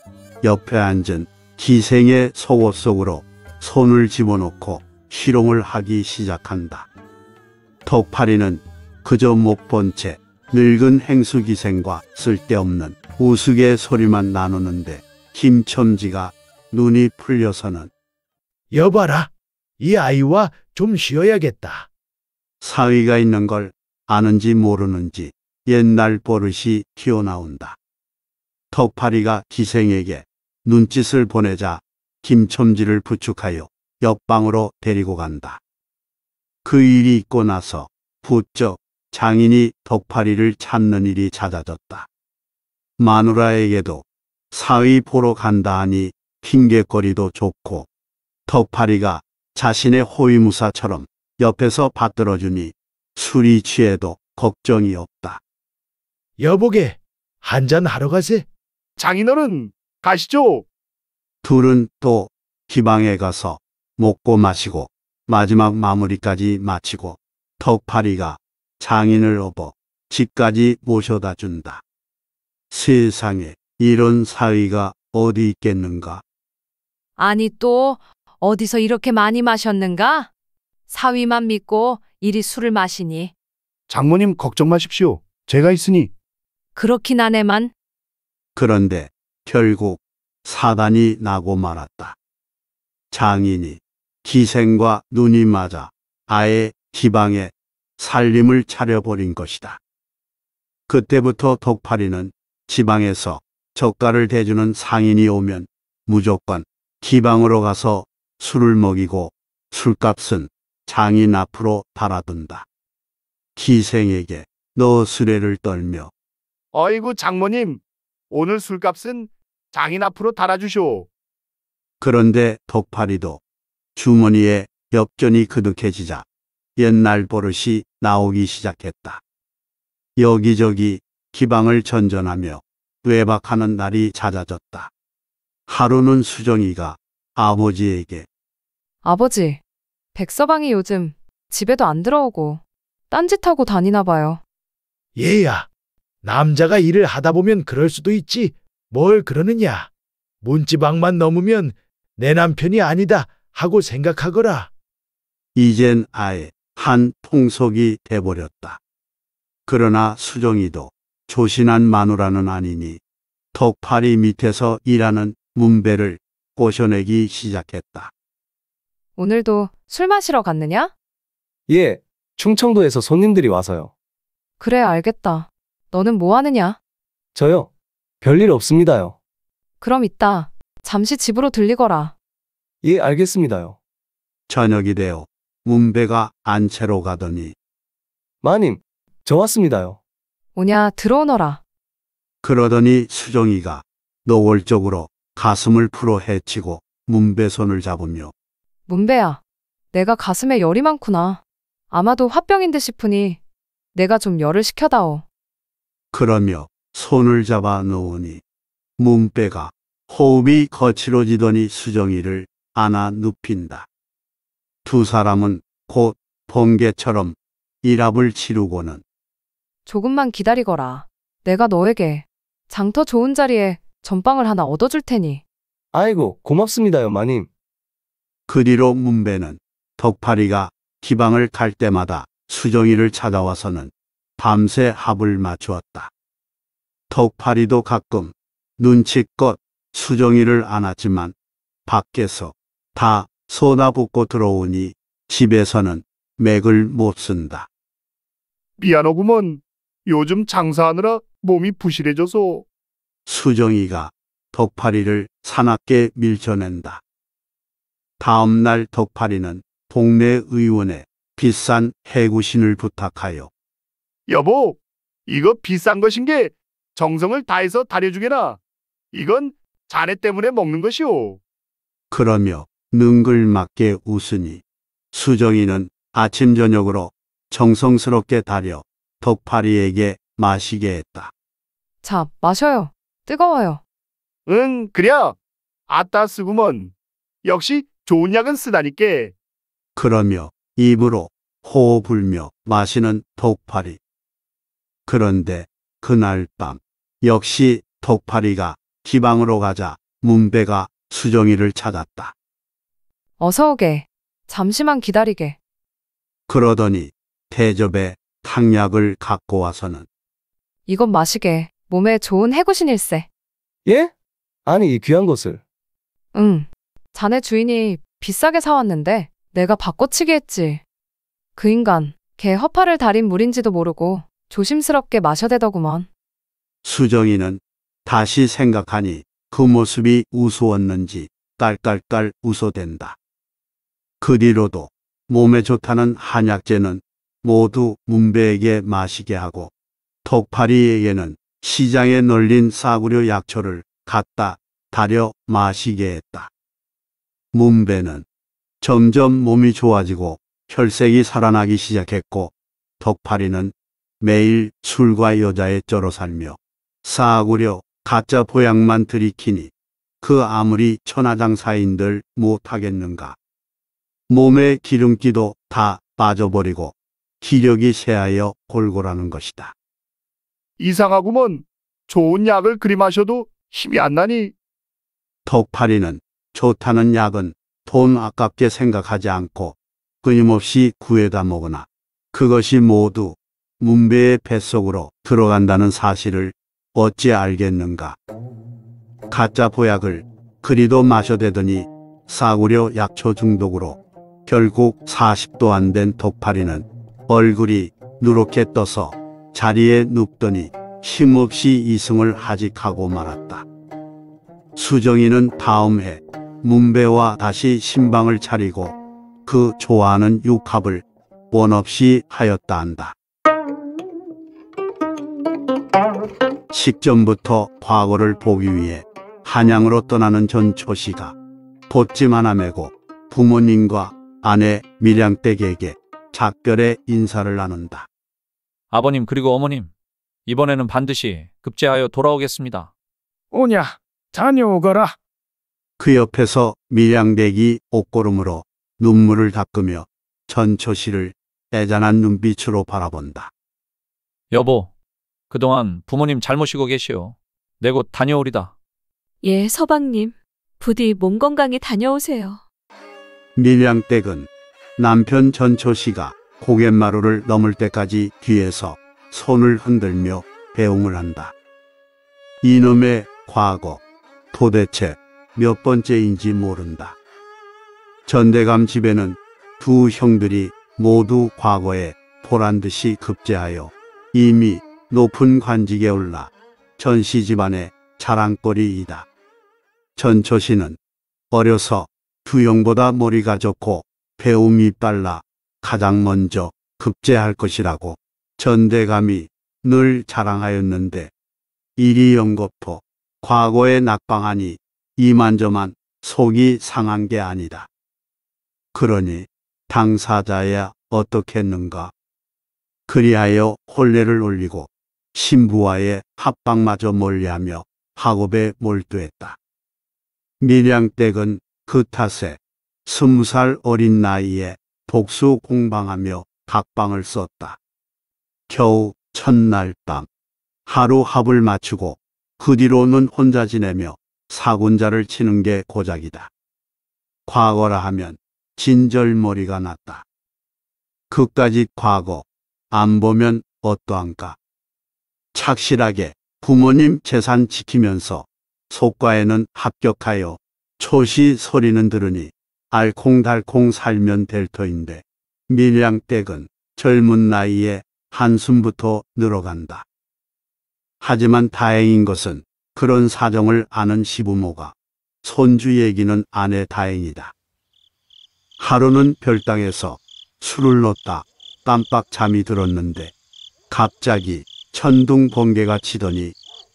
Speaker 1: 옆에 앉은 기생의 속옷 속으로 손을 집어넣고 실롱을 하기 시작한다. 덕파리는 그저 못 본 채 늙은 행수기생과 쓸데없는 우스개 소리만 나누는데 김첨지가 눈이 풀려서는 여봐라 이 아이와 좀 쉬어야겠다. 사위가 있는 걸 아는지 모르는지 옛날 버릇이 튀어나온다. 턱파리가 기생에게 눈짓을 보내자 김첨지를 부축하여 옆방으로 데리고 간다. 그 일이 있고 나서 부쩍 장인이 덕파리를 찾는 일이 잦아졌다. 마누라에게도 사의 보러 간다 하니 핑계거리도 좋고 덕파리가 자신의 호위무사처럼 옆에서 받들어주니 술이 취해도 걱정이 없다. 여보게, 한 잔 하러
Speaker 6: 가세. 장인어른, 가시죠.
Speaker 1: 둘은 또 기방에 가서 먹고 마시고 마지막 마무리까지 마치고 턱파리가 장인을 업어 집까지 모셔다 준다. 세상에 이런 사위가 어디 있겠는가?
Speaker 7: 아니 또 어디서 이렇게 많이 마셨는가? 사위만 믿고 이리 술을 마시니
Speaker 1: 장모님 걱정 마십시오. 제가 있으니
Speaker 7: 그렇긴 하네만
Speaker 1: 그런데 결국 사단이 나고 말았다. 장인이 기생과 눈이 맞아 아예 지방에 살림을 차려버린 것이다. 그때부터 독파리는 지방에서 젓갈을 대주는 상인이 오면 무조건 기방으로 가서 술을 먹이고 술값은 장인 앞으로 달아둔다. 기생에게 너 수레를 떨며
Speaker 10: 어이구 장모님 오늘 술값은 장인 앞으로 달아주시오.
Speaker 1: 그런데 덕파리도 주머니에 역전이 그득해지자 옛날 버릇이 나오기 시작했다. 여기저기 기방을 전전하며 외박하는 날이 잦아졌다. 하루는 수정이가 아버지에게
Speaker 7: 아버지, 백서방이 요즘 집에도 안 들어오고 딴짓하고 다니나 봐요.
Speaker 1: 얘야,
Speaker 6: 남자가 일을 하다 보면 그럴 수도 있지. 뭘 그러느냐. 문지방만 넘으면 내 남편이 아니다 하고 생각하거라.
Speaker 1: 이젠 아예 한 통속이 돼버렸다. 그러나 수정이도 조신한 마누라는 아니니 덕파리 밑에서 일하는 문배를 꼬셔내기 시작했다.
Speaker 7: 오늘도 술 마시러 갔느냐?
Speaker 1: 예, 충청도에서 손님들이 와서요.
Speaker 7: 그래, 알겠다. 너는 뭐 하느냐?
Speaker 4: 저요? 별일 없습니다요.
Speaker 7: 그럼 이따 잠시 집으로 들리거라.
Speaker 1: 예, 알겠습니다요. 저녁이 되어 문배가 안채로 가더니 마님, 저 왔습니다요.
Speaker 7: 오냐, 들어오너라.
Speaker 1: 그러더니 수정이가 노골적으로 가슴을 풀어 헤치고 문배 손을 잡으며
Speaker 7: 문배야, 내가 가슴에 열이 많구나. 아마도 화병인 듯 싶으니 내가 좀 열을 식혀다오.
Speaker 1: 그러며 손을 잡아 놓으니 문배가 호흡이 거칠어지더니 수정이를 안아 눕힌다. 두 사람은 곧 번개처럼 일합을 치르고는
Speaker 7: 조금만 기다리거라. 내가 너에게 장터 좋은 자리에 전방을 하나 얻어줄 테니.
Speaker 1: 아이고, 고맙습니다요, 마님. 그리로 문배는 덕파리가 기방을 갈 때마다 수정이를 찾아와서는 밤새 합을 맞추었다. 덕파리도 가끔 눈치껏 수정이를 안았지만 밖에서 다 쏟아붓고 들어오니 집에서는 맥을 못 쓴다.
Speaker 10: 미안하구먼. 요즘 장사하느라 몸이 부실해져서.
Speaker 1: 수정이가 덕파리를 사납게 밀쳐낸다. 다음 날덕파리는 동네 의원에 비싼 해구신을 부탁하여
Speaker 10: 여보, 이거 비싼 것인 게 정성을 다해서 다려주게나. 이건 자네 때문에 먹는 것이오.
Speaker 1: 그러며 능글맞게 웃으니 수정이는 아침 저녁으로 정성스럽게 다려 덕파리에게 마시게 했다.
Speaker 7: 자, 마셔요. 뜨거워요. 응,
Speaker 1: 그랴.
Speaker 10: 아따 쓰구먼. 역시 좋은 약은 쓰다니께.
Speaker 1: 그러며 입으로 호 불며 마시는 독파리. 그런데 그날 밤 역시 독파리가 지방으로 가자 문배가 수정이를 찾았다.
Speaker 7: 어서 오게. 잠시만 기다리게.
Speaker 1: 그러더니 대접에 탕약을 갖고 와서는
Speaker 7: 이건 마시게. 몸에 좋은 해구신일세.
Speaker 1: 예? 아니 이 귀한 것을.
Speaker 7: 응. 자네 주인이 비싸게 사왔는데 내가 바꿔치기 했지. 그 인간, 걔 허파를 달인 물인지도 모르고 조심스럽게 마셔대더구먼.
Speaker 1: 수정이는 다시 생각하니 그 모습이 우스웠는지 딸딸딸 웃어댄다. 그 뒤로도 몸에 좋다는 한약재는 모두 문배에게 마시게 하고 덕파리에게는 시장에 널린 싸구려 약초를 갖다 다려 마시게 했다. 문배는 점점 몸이 좋아지고 혈색이 살아나기 시작했고 덕파리는 매일 술과 여자에 쩔어 살며 싸구려 가짜 보약만 들이키니 그 아무리 천하장사인들 못하겠는가. 몸의 기름기도 다 빠져버리고 기력이 쇠하여 골고라는 것이다. 이상하구먼. 좋은 약을 그리 마셔도
Speaker 10: 힘이 안 나니.
Speaker 1: 덕파리는 좋다는 약은 돈 아깝게 생각하지 않고 끊임없이 구해다 먹으나 그것이 모두 문배의 뱃속으로 들어간다는 사실을 어찌 알겠는가. 가짜 보약을 그리도 마셔대더니 싸구려 약초 중독으로 결국 40도 안 된 독파리는 얼굴이 누렇게 떠서 자리에 눕더니 힘없이 이승을 하직하고 말았다. 수정이는 다음 해 문배와 다시 신방을 차리고 그 좋아하는 육합을 원 없이 하였다 한다. 식전부터 과거를 보기 위해 한양으로 떠나는 전초 씨가 돛짐 하나 메고 부모님과 아내 밀양댁에게 작별의 인사를 나눈다.
Speaker 8: 아버님 그리고 어머님 이번에는 반드시 급제하여 돌아오겠습니다.
Speaker 11: 오냐, 다녀오거라.
Speaker 1: 그 옆에서 밀양대기 옷고름으로 눈물을 닦으며 전초 씨를 애잔한 눈빛으로 바라본다. 여보, 그동안 부모님 잘 모시고 계시오. 내곧 다녀오리다.
Speaker 2: 예, 서방님. 부디 몸 건강히 다녀오세요.
Speaker 1: 밀양댁은 남편 전초 씨가 고갯마루를 넘을 때까지 뒤에서 손을 흔들며 배웅을 한다. 이놈의 과거 도대체 몇 번째인지 모른다. 전대감 집에는 두 형들이 모두 과거에 보란 듯이 급제하여 이미 높은 관직에 올라 전씨 집안의 자랑거리이다. 전초 씨는 어려서 두 형보다 머리가 좋고 배움이 빨라 가장 먼저 급제할 것이라고 전대감이 늘 자랑하였는데 이리 연포 과거에 낙방하니 이만저만 속이 상한 게 아니다. 그러니 당사자야 어떻겠는가. 그리하여 혼례를 올리고 신부와의 합방마저 멀리하며 학업에 몰두했다. 밀양댁은 그 탓에 스무 살 어린 나이에 복수 공방하며 각방을 썼다. 겨우 첫날 밤 하루 합을 마치고 그 뒤로는 혼자 지내며 사군자를 치는 게 고작이다. 과거라 하면 진절머리가 났다. 그까지 과거, 안 보면 어떠한가. 착실하게 부모님 재산 지키면서 속과에는 합격하여 초시 소리는 들으니 알콩달콩 살면 될 터인데 밀양댁은 젊은 나이에 한숨부터 늘어간다. 하지만 다행인 것은 그런 사정을 아는 시부모가 손주 얘기는 아내 다행이다. 하루는 별당에서 술을 넣다 었땀빡 잠이 들었는데 갑자기 천둥 번개가 치더니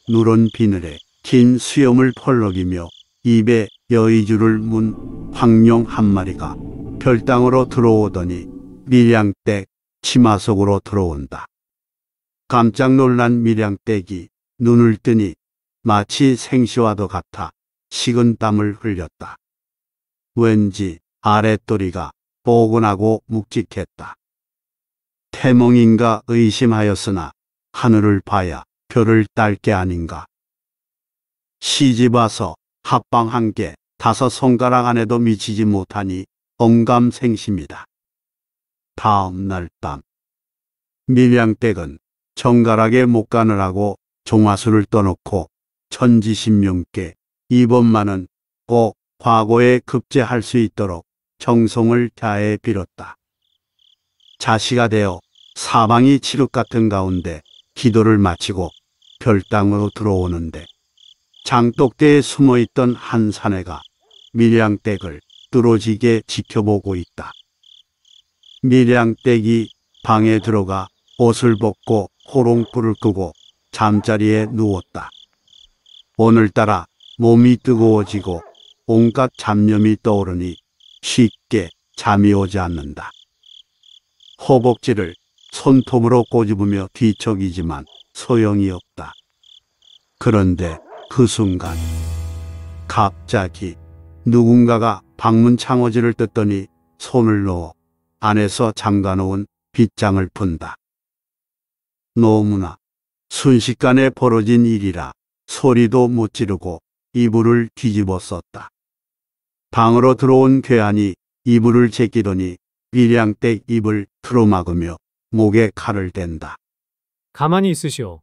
Speaker 1: 누런 비늘에 긴 수염을 펄럭이며 입에 여의주를 문 황룡 한 마리가 별당으로 들어오더니 밀양댁 치마 속으로 들어온다. 깜짝 놀란 밀양댁이 눈을 뜨니 마치 생시와도 같아 식은 땀을 흘렸다. 왠지 아랫도리가 뻐근하고 묵직했다. 태몽인가 의심하였으나 하늘을 봐야 별을 딸 게 아닌가. 시집 와서 합방 한 개 다섯 손가락 안에도 미치지 못하니 엄감생심이다. 다음날 밤 밀양댁은 정갈하게 목간을 하고 종화수를 떠놓고 천지신명께 이번만은 꼭 과거에 급제할 수 있도록 정성을 다해 빌었다. 자시가 되어 사방이 칠흑 같은 가운데 기도를 마치고 별당으로 들어오는데 장독대에 숨어있던 한 사내가 밀양댁을 뚫어지게 지켜보고 있다. 밀양댁이 방에 들어가 옷을 벗고 호롱불을 끄고 잠자리에 누웠다. 오늘따라 몸이 뜨거워지고 온갖 잡념이 떠오르니 쉽게 잠이 오지 않는다. 허벅지를 손톱으로 꼬집으며 뒤척이지만 소용이 없다. 그런데 그 순간 갑자기 누군가가 방문 창호지를 뜯더니 손을 넣어 안에서 잠가놓은 빗장을 푼다. 너무나 순식간에 벌어진 일이라 소리도 못 지르고 이불을 뒤집어 썼다. 방으로 들어온 괴한이 이불을 제끼더니 비량댁 입을 틀어막으며 목에 칼을 댄다.
Speaker 4: 가만히 있으시오.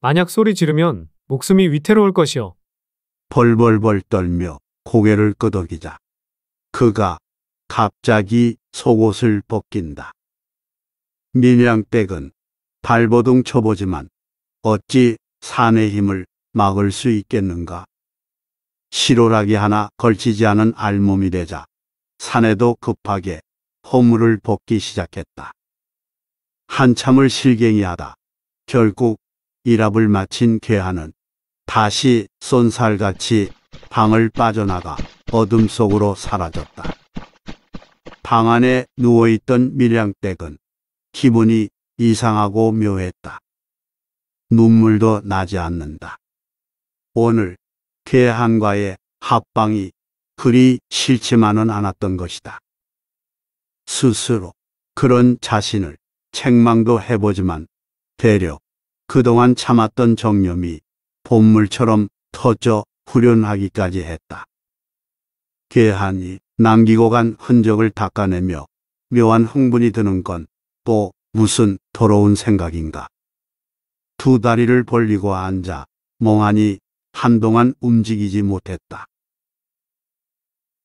Speaker 4: 만약 소리 지르면 목숨이 위태로울 것이오.
Speaker 1: 벌벌벌 떨며 고개를 끄덕이자 그가 갑자기 속옷을 벗긴다. 밀양댁은 발버둥 쳐보지만 어찌 산의 힘을 막을 수 있겠는가? 시로락이 하나 걸치지 않은 알몸이 되자 산에도 급하게 허물을 벗기 시작했다. 한참을 실갱이하다 결국 일합을 마친 괴한은 다시 쏜살같이 방을 빠져나가 어둠 속으로 사라졌다. 방 안에 누워있던 밀양댁은 기분이 이상하고 묘했다. 눈물도 나지 않는다. 오늘 대한과의 합방이 그리 싫지만은 않았던 것이다. 스스로 그런 자신을 책망도 해보지만 대려 그동안 참았던 정념이 봄물처럼 터져 후련하기까지 했다. 개한이 남기고 간 흔적을 닦아내며 묘한 흥분이 드는 건 또 무슨 더러운 생각인가. 두 다리를 벌리고 앉아 멍하니 한동안 움직이지 못했다.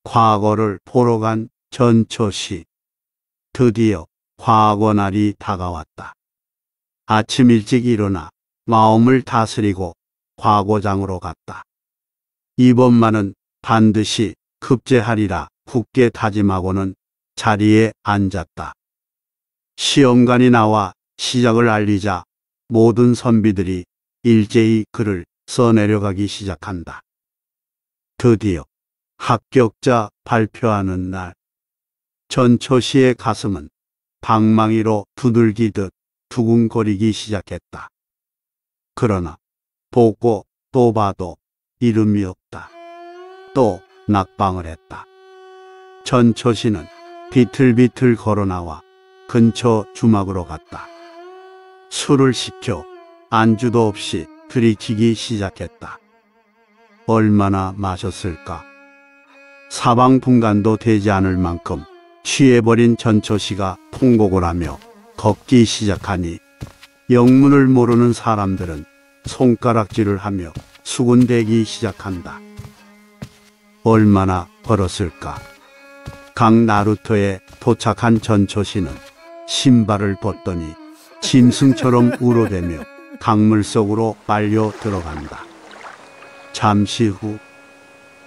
Speaker 1: 과거를 보러 간 전처씨. 드디어 과거날이 다가왔다. 아침 일찍 일어나 마음을 다스리고 과거장으로 갔다. 이번만은 반드시 급제하리라 굳게 다짐하고는 자리에 앉았다. 시험관이 나와 시작을 알리자 모든 선비들이 일제히 그를 써 내려가기 시작한다. 드디어 합격자 발표하는 날 전초 씨의 가슴은 방망이로 두들기듯 두근거리기 시작했다. 그러나 보고 또 봐도 이름이 없다. 또 낙방을 했다. 전초 씨는 비틀비틀 걸어 나와 근처 주막으로 갔다. 술을 시켜 안주도 없이 들이키기 시작했다. 얼마나 마셨을까? 사방 분간도 되지 않을 만큼 취해버린 전초씨가 통곡을 하며 걷기 시작하니 영문을 모르는 사람들은 손가락질을 하며 수군대기 시작한다. 얼마나 걸었을까? 각 나루터에 도착한 전초씨는 신발을 벗더니 짐승처럼 우러대며 강물 속으로 빨려 들어간다. 잠시 후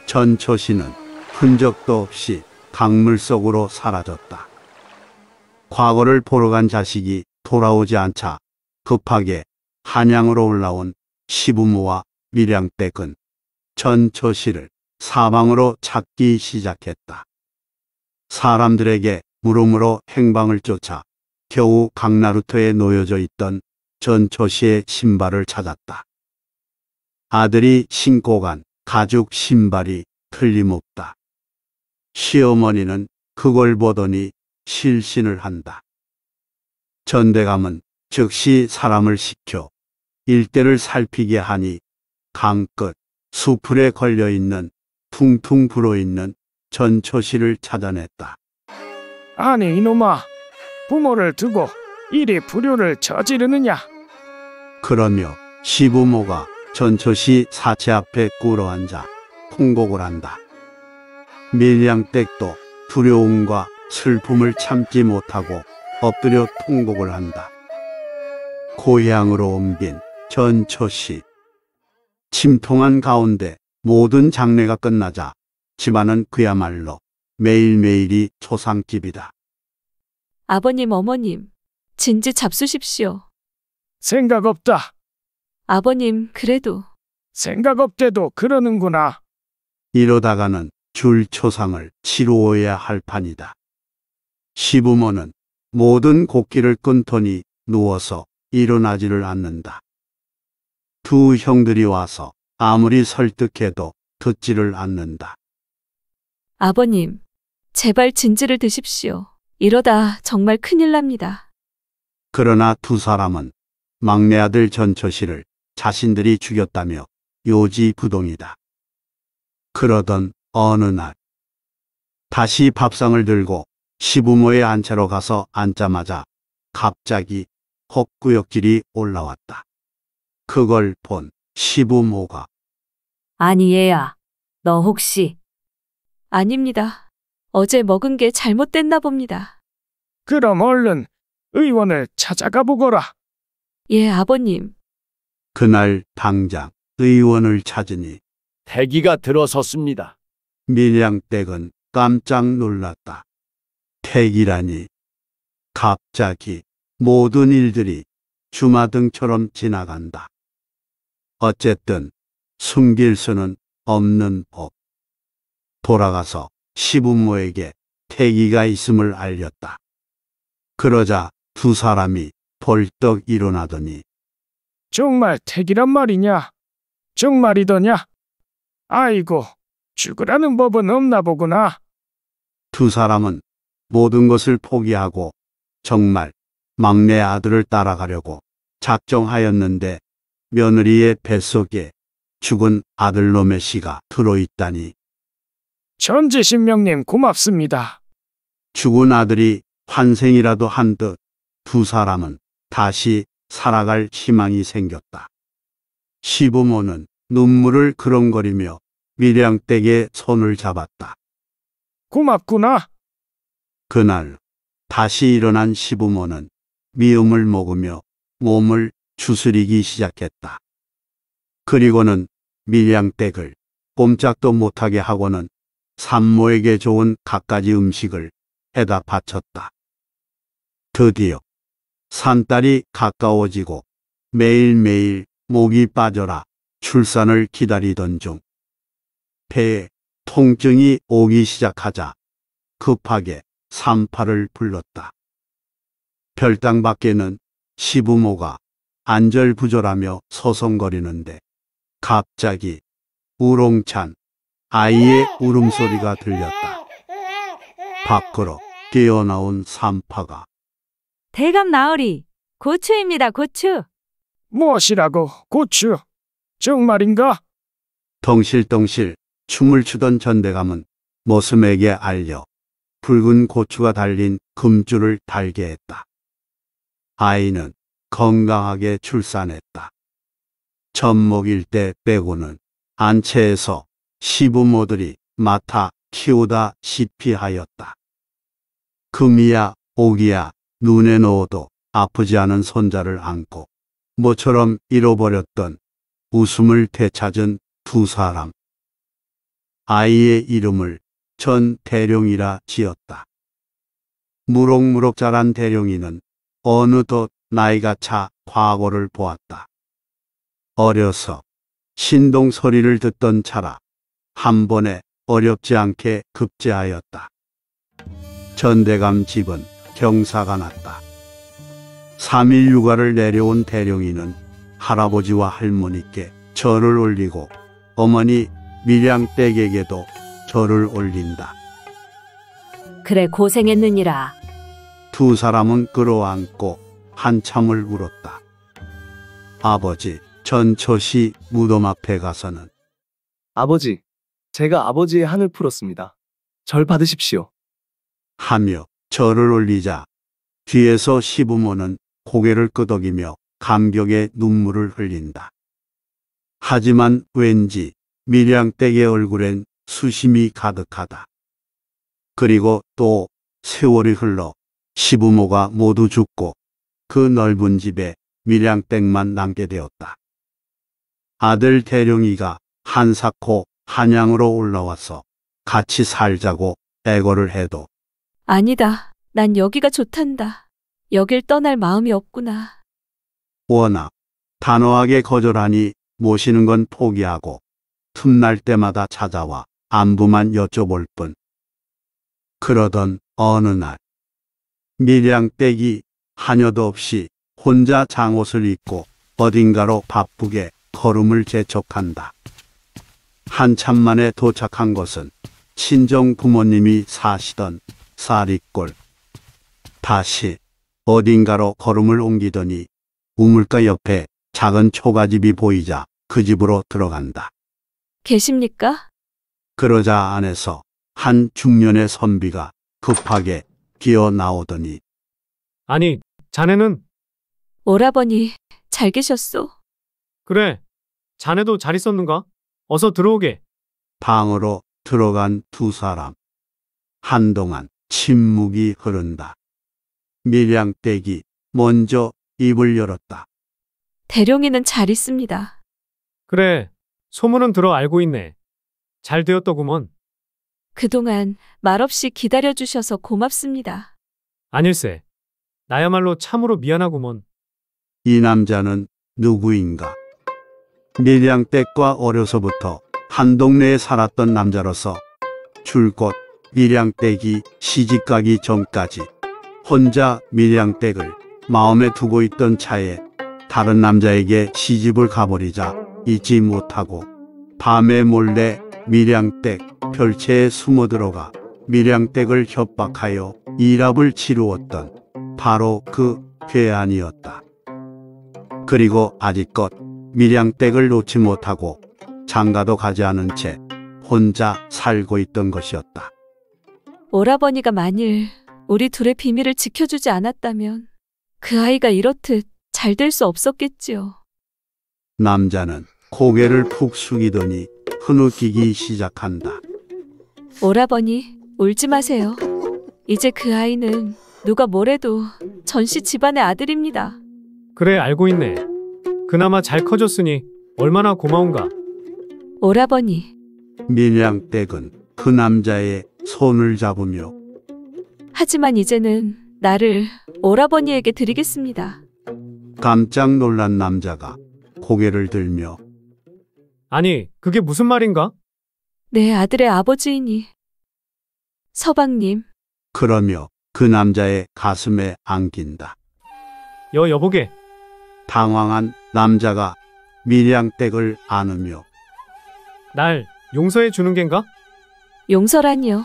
Speaker 1: 전초시는 흔적도 없이 강물 속으로 사라졌다. 과거를 보러 간 자식이 돌아오지 않자 급하게 한양으로 올라온 시부모와 밀양댁은 전초시를 사방으로 찾기 시작했다. 사람들에게 물음으로 행방을 쫓아 겨우 강나루터에 놓여져 있던 전초시의 신발을 찾았다. 아들이 신고 간 가죽 신발이 틀림없다. 시어머니는 그걸 보더니 실신을 한다. 전대감은 즉시 사람을 시켜 일대를 살피게 하니 강 끝 수풀에 걸려있는 퉁퉁 불어있는 전초시를 찾아냈다.
Speaker 11: 아니 이놈아 부모를 두고 이리 불효를 저지르느냐
Speaker 1: 그러며 시부모가 전초시 사체 앞에 꿇어앉아 통곡을 한다. 밀양댁도 두려움과 슬픔을 참지 못하고 엎드려 통곡을 한다. 고향으로 옮긴 전초시 침통한 가운데 모든 장례가 끝나자 집안은 그야말로 매일매일이 초상집이다.
Speaker 2: 아버님, 어머님, 진지 잡수십시오. 생각 없다. 아버님, 그래도
Speaker 1: 생각 없대도 그러는구나. 이러다가는 줄초상을 치루어야 할 판이다. 시부모는 모든 곡기를 끊더니 누워서 일어나지를 않는다. 두 형들이 와서 아무리 설득해도 듣지를 않는다.
Speaker 2: 아버님, 제발 진지를 드십시오. 이러다 정말 큰일 납니다.
Speaker 1: 그러나 두 사람은 막내 아들 전처씨를 자신들이 죽였다며 요지부동이다. 그러던 어느 날 다시 밥상을 들고 시부모의 안채로 가서 앉자마자 갑자기 헛구역질이 올라왔다. 그걸 본 시부모가
Speaker 2: 아니 얘야, 너 혹시 아닙니다. 어제 먹은 게 잘못됐나 봅니다.
Speaker 11: 그럼 얼른 의원을 찾아가 보거라. 예, 아버님.
Speaker 1: 그날 당장 의원을 찾으니
Speaker 12: 대기가 들어섰습니다.
Speaker 1: 밀양댁은 깜짝 놀랐다. 택이라니. 갑자기 모든 일들이 주마등처럼 지나간다. 어쨌든 숨길 수는 없는 법. 돌아가서 시부모에게 태기가 있음을 알렸다. 그러자 두 사람이 벌떡 일어나더니 정말 택이란
Speaker 11: 말이냐? 정말이더냐? 아이고, 죽으라는 법은 없나 보구나.
Speaker 1: 두 사람은 모든 것을 포기하고 정말 막내 아들을 따라가려고 작정하였는데 며느리의 뱃속에 죽은 아들놈의 씨가 들어있다니. 전지신명님 고맙습니다. 죽은 아들이 환생이라도 한 듯 두 사람은 다시 살아갈 희망이 생겼다. 시부모는 눈물을 그렁거리며 밀양댁의 손을 잡았다. 고맙구나. 그날 다시 일어난 시부모는 미음을 먹으며 몸을 주스리기 시작했다. 그리고는 밀양댁을 꼼짝도 못하게 하고는 산모에게 좋은 갖가지 음식을 해다 바쳤다. 드디어 산딸이 가까워지고 매일매일 목이 빠져라 출산을 기다리던 중폐에 통증이 오기 시작하자 급하게 산파를 불렀다. 별당 밖에는 시부모가 안절부절하며 서성거리는데 갑자기 우롱찬 아이의 울음소리가 들렸다. 밖으로 깨어나온 산파가
Speaker 2: 대감 나으리, 고추입니다, 고추.
Speaker 11: 무엇이라고 고추?
Speaker 1: 정말인가? 덩실덩실 춤을 추던 전대감은 모슴에게 알려 붉은 고추가 달린 금줄을 달게 했다. 아이는 건강하게 출산했다. 젖먹일 때 빼고는 안채에서 시부모들이 맡아 키우다 시피하였다. 금이야 오기야 눈에 넣어도 아프지 않은 손자를 안고 모처럼 잃어버렸던 웃음을 되찾은 두 사람. 아이의 이름을 전 대룡이라 지었다. 무럭무럭 자란 대룡이는 어느덧 나이가 차 과거를 보았다. 어려서 신동 소리를 듣던 차라 한 번에 어렵지 않게 급제하였다. 전대감 집은 경사가 났다. 3일 육아를 내려온 대령이는 할아버지와 할머니께 절을 올리고 어머니 밀양댁에게도 절을 올린다.
Speaker 2: 그래 고생했느니라.
Speaker 1: 두 사람은 끌어안고 한참을 울었다. 아버지 전처시 무덤 앞에 가서는 아버지,
Speaker 12: 제가 아버지의 한을
Speaker 1: 풀었습니다. 절 받으십시오. 하며 절을 올리자 뒤에서 시부모는 고개를 끄덕이며 감격의 눈물을 흘린다. 하지만 왠지 밀양댁의 얼굴엔 수심이 가득하다. 그리고 또 세월이 흘러 시부모가 모두 죽고 그 넓은 집에 밀양댁만 남게 되었다. 아들 대령이가 한사코 한양으로 올라와서 같이 살자고 애거를 해도
Speaker 2: 아니다. 난 여기가 좋단다. 여길 떠날 마음이 없구나.
Speaker 1: 원아, 단호하게 거절하니 모시는 건 포기하고 틈날 때마다 찾아와 안부만 여쭤볼 뿐. 그러던 어느 날 밀양댁이 하녀도 없이 혼자 장옷을 입고 어딘가로 바쁘게 걸음을 재촉한다. 한참 만에 도착한 것은 친정 부모님이 사시던 사리꼴. 다시 어딘가로 걸음을 옮기더니 우물가 옆에 작은 초가집이 보이자 그 집으로 들어간다.
Speaker 2: 계십니까?
Speaker 1: 그러자 안에서 한 중년의 선비가 급하게 기어 나오더니 아니, 자네는
Speaker 2: 오라버니, 잘 계셨소?
Speaker 1: 그래.
Speaker 4: 자네도 잘 있었는가? 어서 들어오게.
Speaker 1: 방으로 들어간 두 사람. 한동안 침묵이 흐른다. 밀양댁이 먼저 입을 열었다.
Speaker 2: 대령이는 잘 있습니다.
Speaker 4: 그래, 소문은 들어 알고 있네. 잘 되었더구먼.
Speaker 2: 그동안 말없이 기다려주셔서 고맙습니다.
Speaker 1: 아닐세.
Speaker 4: 나야말로 참으로 미안하구먼.
Speaker 1: 이 남자는 누구인가? 밀양댁과 어려서부터 한 동네에 살았던 남자로서 줄곧 밀양 떼기 시집가기 전까지 혼자 밀양 떼을 마음에 두고 있던 차에 다른 남자에게 시집을 가버리자 잊지 못하고 밤에 몰래 밀양댁 별채에 숨어 들어가 밀양댁을 협박하여 이랍을 치루었던 바로 그 괴한이었다. 그리고 아직껏 밀양댁을 놓지 못하고 장가도 가지 않은 채 혼자 살고 있던 것이었다.
Speaker 2: 오라버니가 만일 우리 둘의 비밀을 지켜주지 않았다면 그 아이가 이렇듯 잘 될 수 없었겠지요.
Speaker 1: 남자는 고개를 푹 숙이더니 흐느끼기 시작한다.
Speaker 2: 오라버니, 울지 마세요. 이제 그 아이는 누가 뭐래도 전씨 집안의 아들입니다.
Speaker 4: 그래, 알고 있네. 그나마 잘 커졌으니 얼마나 고마운가.
Speaker 2: 오라버니,
Speaker 1: 민양댁은그 남자의 손을 잡으며
Speaker 2: 하지만 이제는 나를 오라버니에게 드리겠습니다.
Speaker 1: 깜짝 놀란 남자가 고개를 들며
Speaker 4: 아니, 그게 무슨 말인가?
Speaker 2: 내 아들의 아버지이니. 서방님,
Speaker 1: 그러며 그 남자의 가슴에 안긴다. 여 여보게. 당황한 남자가 밀양댁을 안으며
Speaker 4: 날 용서해 주는 겐가?
Speaker 2: 용서라니요.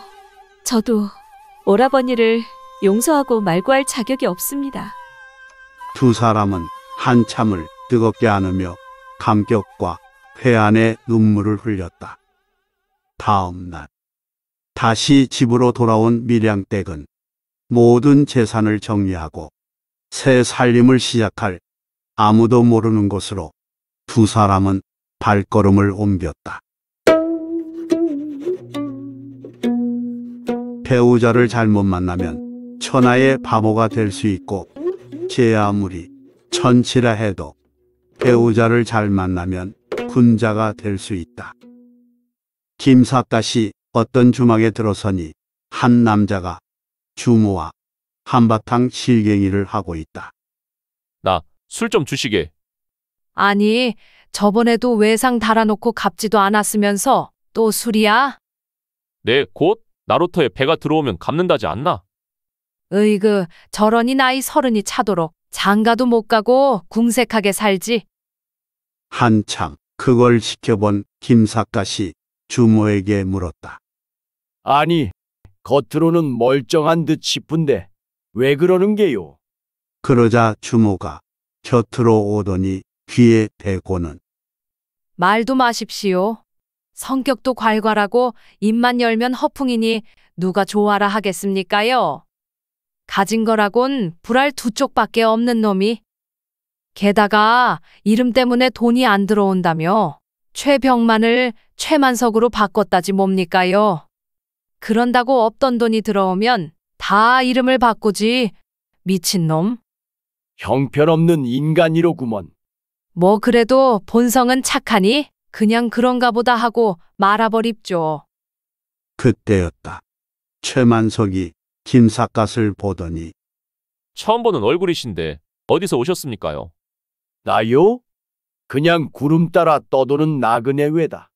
Speaker 2: 저도 오라버니를 용서하고 말구할 자격이 없습니다.
Speaker 1: 두 사람은 한참을 뜨겁게 안으며 감격과 회안의 눈물을 흘렸다. 다음 날 다시 집으로 돌아온 밀양댁은 모든 재산을 정리하고 새 살림을 시작할 아무도 모르는 곳으로 두 사람은 발걸음을 옮겼다. 배우자를 잘못 만나면 천하의 바보가 될 수 있고 제 아무리 천치라 해도 배우자를 잘 만나면 군자가 될 수 있다. 김사다시 어떤 주막에 들어서니 한 남자가 주모와 한바탕 실갱이를 하고 있다.
Speaker 8: 나 술 좀 주시게.
Speaker 7: 아니, 저번에도 외상 달아놓고 갚지도 않았으면서 또 술이야?
Speaker 8: 네, 곧 나루터에 배가 들어오면 갚는다지 않나?
Speaker 7: 으이그, 저런이 나이 서른이 차도록 장가도 못 가고 궁색하게 살지.
Speaker 1: 한창 그걸 시켜본 김사까시 주모에게 물었다.
Speaker 12: 아니, 겉으로는 멀쩡한 듯 싶은데 왜 그러는 게요?
Speaker 1: 그러자 주모가 곁으로 오더니 귀에 대고는
Speaker 7: 말도 마십시오. 성격도 괄괄하고 입만 열면 허풍이니 누가 좋아라 하겠습니까요? 가진 거라곤 불알 두 쪽밖에 없는 놈이. 게다가 이름 때문에 돈이 안 들어온다며 최병만을 최만석으로 바꿨다지 뭡니까요? 그런다고 없던 돈이 들어오면 다 이름을 바꾸지. 미친놈.
Speaker 12: 형편없는 인간이로구먼.
Speaker 7: 뭐 그래도 본성은 착하니? 그냥 그런가 보다 하고 말아버립죠.
Speaker 1: 그때였다. 최만석이 김삿갓을 보더니
Speaker 8: 처음 보는 얼굴이신데 어디서 오셨습니까요? 나요? 그냥 구름 따라 떠도는 나그네 외다.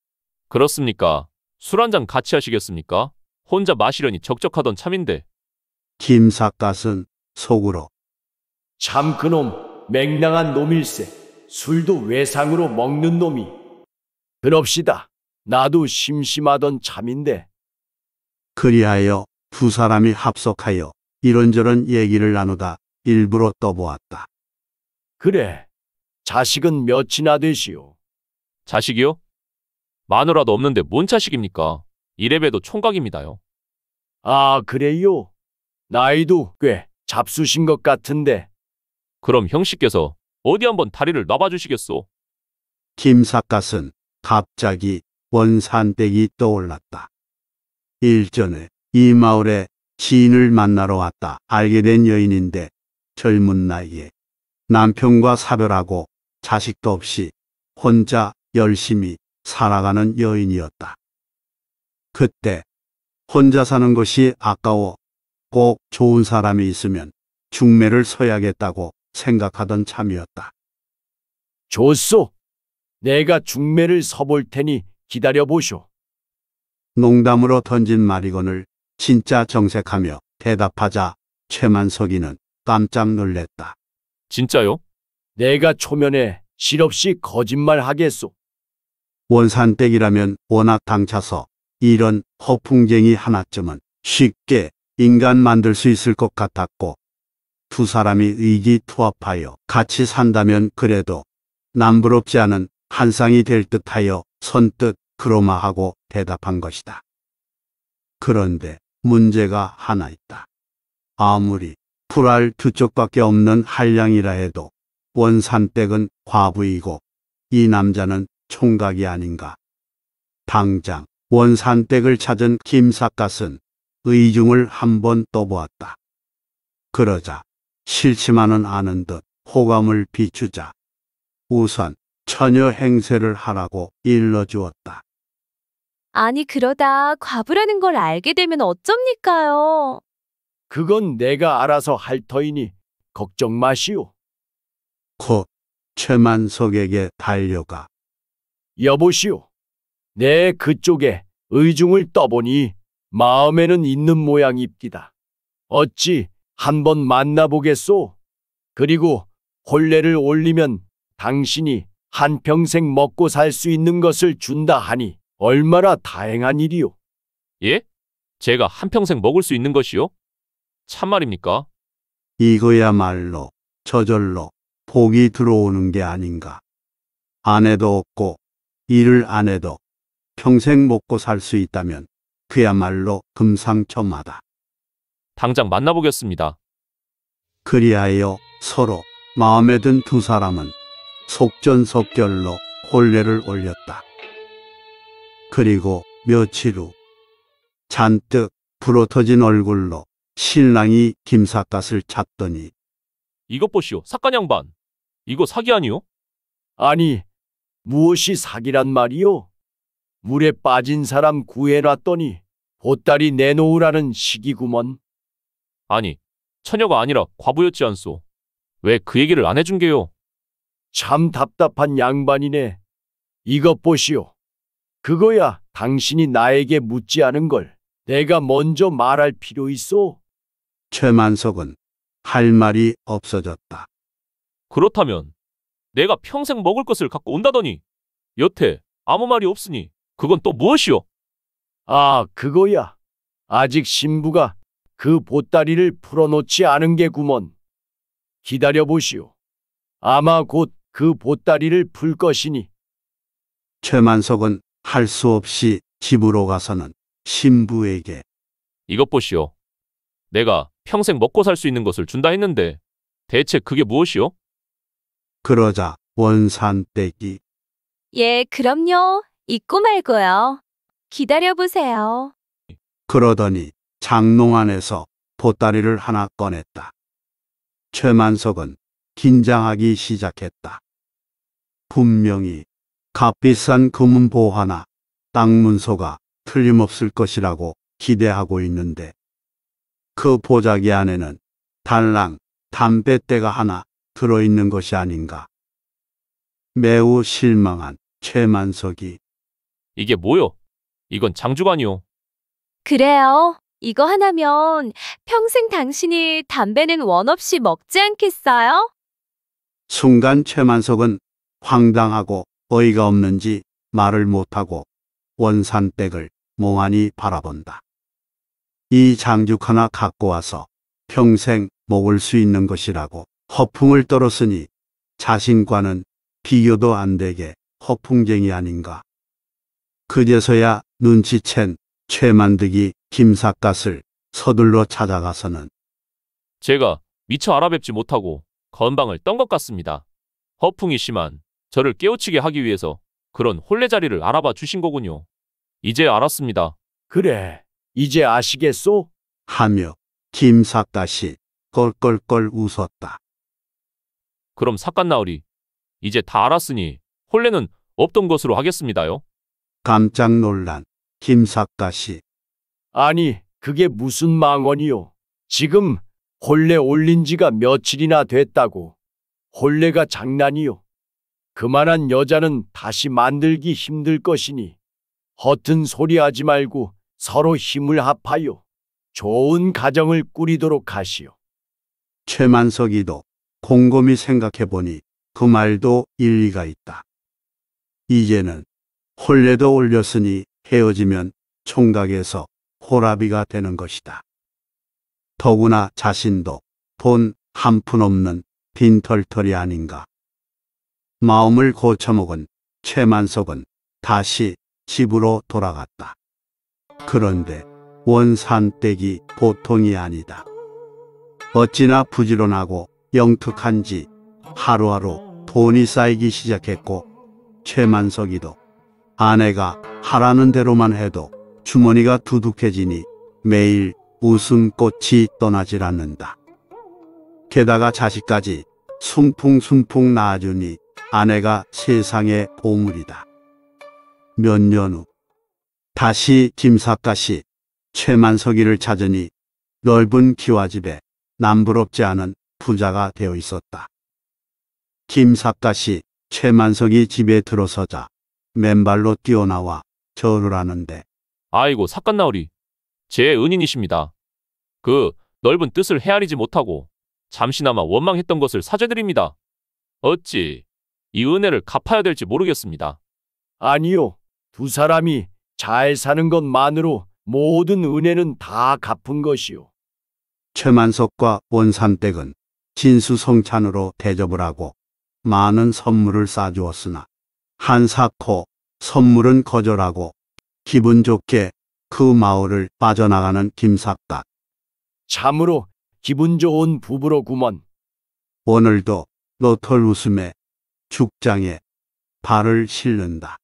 Speaker 1: 그렇습니까?
Speaker 8: 술 한 잔 같이 하시겠습니까? 혼자 마시려니 적적하던 참인데.
Speaker 1: 김삿갓은 속으로
Speaker 8: 참 그놈 맹랑한 놈일세. 술도 외상으로 먹는
Speaker 12: 놈이 들럽시다 나도 심심하던 참인데.
Speaker 1: 그리하여 두 사람이 합석하여 이런저런 얘기를 나누다 일부러 떠보았다.
Speaker 8: 그래. 자식은 몇이나 되시오? 자식이요? 마누라도 없는데 뭔 자식입니까? 이래봬도 총각입니다요. 아, 그래요? 나이도 꽤 잡수신 것 같은데. 그럼 형씨께서 어디 한번 다리를 놔봐 주시겠소?
Speaker 1: 김삿갓은 갑자기 원산댁이 떠올랐다. 일전에 이 마을에 지인을 만나러 왔다 알게 된 여인인데 젊은 나이에 남편과 사별하고 자식도 없이 혼자 열심히 살아가는 여인이었다. 그때 혼자 사는 것이 아까워 꼭 좋은 사람이 있으면 중매를 서야겠다고 생각하던 참이었다. 좋소.
Speaker 12: 내가 중매를 서 볼 테니 기다려보쇼.
Speaker 1: 농담으로 던진 말이건을 진짜 정색하며 대답하자 최만석이는 깜짝 놀랬다. 진짜요? 내가 초면에 실없이 거짓말하겠소. 원산댁이라면 워낙 당차서 이런 허풍쟁이 하나쯤은 쉽게 인간 만들 수 있을 것 같았고 두 사람이 의기투합하여 같이 산다면 그래도 남부럽지 않은 한상이 될 듯하여 선뜻 그로마하고 대답한 것이다. 그런데 문제가 하나 있다. 아무리 풀알 두 쪽밖에 없는 한량이라 해도 원산댁은 과부이고 이 남자는 총각이 아닌가. 당장 원산댁을 찾은 김삿갓은 의중을 한번 떠보았다. 그러자 싫지만은 않은 듯 호감을 비추자 우선 처녀 행세를 하라고 일러주었다.
Speaker 7: 아니, 그러다 과부라는 걸 알게 되면 어쩝니까요?
Speaker 12: 그건 내가 알아서 할 터이니 걱정 마시오.
Speaker 1: 곧 최만석에게 달려가
Speaker 12: 여보시오. 내 그쪽에 의중을 떠보니 마음에는 있는 모양입디다. 어찌 한번 만나보겠소? 그리고 혼례를 올리면 당신이 한평생 먹고 살 수 있는 것을 준다 하니 얼마나 다행한 일이오.
Speaker 8: 예? 제가 한평생 먹을 수 있는 것이요? 참말입니까?
Speaker 1: 이거야말로 저절로 복이 들어오는 게 아닌가. 아내도 없고 일을 안 해도 평생 먹고 살 수 있다면 그야말로 금상첨화다.
Speaker 8: 당장 만나보겠습니다.
Speaker 1: 그리하여 서로 마음에 든 두 사람은 속전속결로 혼례를 올렸다. 그리고 며칠 후 잔뜩 불어터진 얼굴로 신랑이 김삿갓을 찾더니
Speaker 8: 이것 보시오, 사간 양반. 이거 사기 아니오? 아니,
Speaker 12: 무엇이 사기란 말이오? 물에 빠진 사람 구해놨더니 보따리
Speaker 8: 내놓으라는 시기구먼 아니, 처녀가 아니라 과부였지 않소. 왜 그 얘기를 안 해준 게요? 참 답답한 양반이네.
Speaker 12: 이것 보시오. 그거야 당신이 나에게 묻지 않은 걸
Speaker 1: 내가 먼저 말할 필요 있어. 최만석은 할 말이 없어졌다.
Speaker 8: 그렇다면 내가 평생 먹을 것을 갖고 온다더니 여태 아무 말이 없으니 그건 또 무엇이오? 아, 그거야.
Speaker 12: 아직 신부가 그 보따리를 풀어놓지 않은 게구먼. 기다려보시오. 아마 곧그 보따리를 풀 것이니.
Speaker 1: 최만석은 할 수 없이 집으로 가서는 신부에게 이것 보시오.
Speaker 8: 내가 평생 먹고 살 수 있는 것을 준다 했는데
Speaker 1: 대체 그게 무엇이오? 그러자 원산댁이
Speaker 7: 예, 그럼요. 잊고 말고요. 기다려보세요.
Speaker 1: 그러더니 장롱 안에서 보따리를 하나 꺼냈다. 최만석은 긴장하기 시작했다. 분명히 값비싼 금은 보화나 땅 문서가 틀림없을 것이라고 기대하고 있는데 그 보자기 안에는 달랑 담뱃대가 하나 들어있는 것이 아닌가. 매우 실망한 최만석이
Speaker 8: 이게 뭐요? 이건
Speaker 1: 장주관이요.
Speaker 7: 그래요. 이거 하나면 평생 당신이 담배는 원 없이 먹지 않겠어요?
Speaker 1: 순간 최만석은 황당하고 어이가 없는지 말을 못하고 원산백을 몽환히 바라본다. 이 장죽 하나 갖고 와서 평생 먹을 수 있는 것이라고 허풍을 떨었으니 자신과는 비교도 안 되게 허풍쟁이 아닌가. 그제서야 눈치챈 최만득이 김삿갓을 서둘러 찾아가서는
Speaker 8: 제가 미처 알아뵙지 못하고 건방을 떤 것 같습니다. 허풍이 심한 저를 깨우치게 하기 위해서 그런 홀레자리를 알아봐 주신 거군요. 이제 알았습니다. 그래, 이제
Speaker 1: 아시겠소? 하며 김삭 다시 껄껄껄 웃었다.
Speaker 8: 그럼 삭간나으리 이제 다 알았으니 홀레는 없던 것으로 하겠습니다요.
Speaker 1: 깜짝 놀란 김삭 다시
Speaker 12: 아니, 그게 무슨 망언이요. 지금 홀레 올린 지가 며칠이나 됐다고. 홀레가 장난이요. 그만한 여자는 다시 만들기 힘들 것이니 허튼 소리 하지 말고 서로 힘을
Speaker 1: 합하여 좋은 가정을 꾸리도록 하시오. 최만석이도 곰곰이 생각해보니 그 말도 일리가 있다. 이제는 홀레도 올렸으니 헤어지면 총각에서 호라비가 되는 것이다. 더구나 자신도 돈 한 푼 없는 빈털털이 아닌가. 마음을 고쳐먹은 최만석은 다시 집으로 돌아갔다. 그런데 원산댁이 보통이 아니다. 어찌나 부지런하고 영특한지 하루하루 돈이 쌓이기 시작했고 최만석이도 아내가 하라는 대로만 해도 주머니가 두둑해지니 매일 웃음꽃이 떠나질 않는다. 게다가 자식까지 숭풍숭풍 낳아주니 아내가 세상의 보물이다. 몇 년 후 다시 김사까시 최만석이를 찾으니 넓은 기와집에 남부럽지 않은 부자가 되어 있었다. 김사까시 최만석이 집에 들어서자 맨발로 뛰어나와 절을 하는데
Speaker 8: 아이고 사깐 나으리 제 은인이십니다. 그 넓은 뜻을 헤아리지 못하고 잠시나마 원망했던 것을 사죄드립니다. 어찌 이 은혜를 갚아야 될지 모르겠습니다. 아니요. 두 사람이 잘 사는 것만으로 모든
Speaker 12: 은혜는 다 갚은 것이요.
Speaker 1: 최만석과 원산댁은 진수성찬으로 대접을 하고 많은 선물을 싸주었으나 한사코 선물은 거절하고 기분 좋게 그 마을을 빠져나가는 김삿갓. 참으로 기분 좋은 부부로구먼. 오늘도 너털 웃음에 죽장에 발을 실는다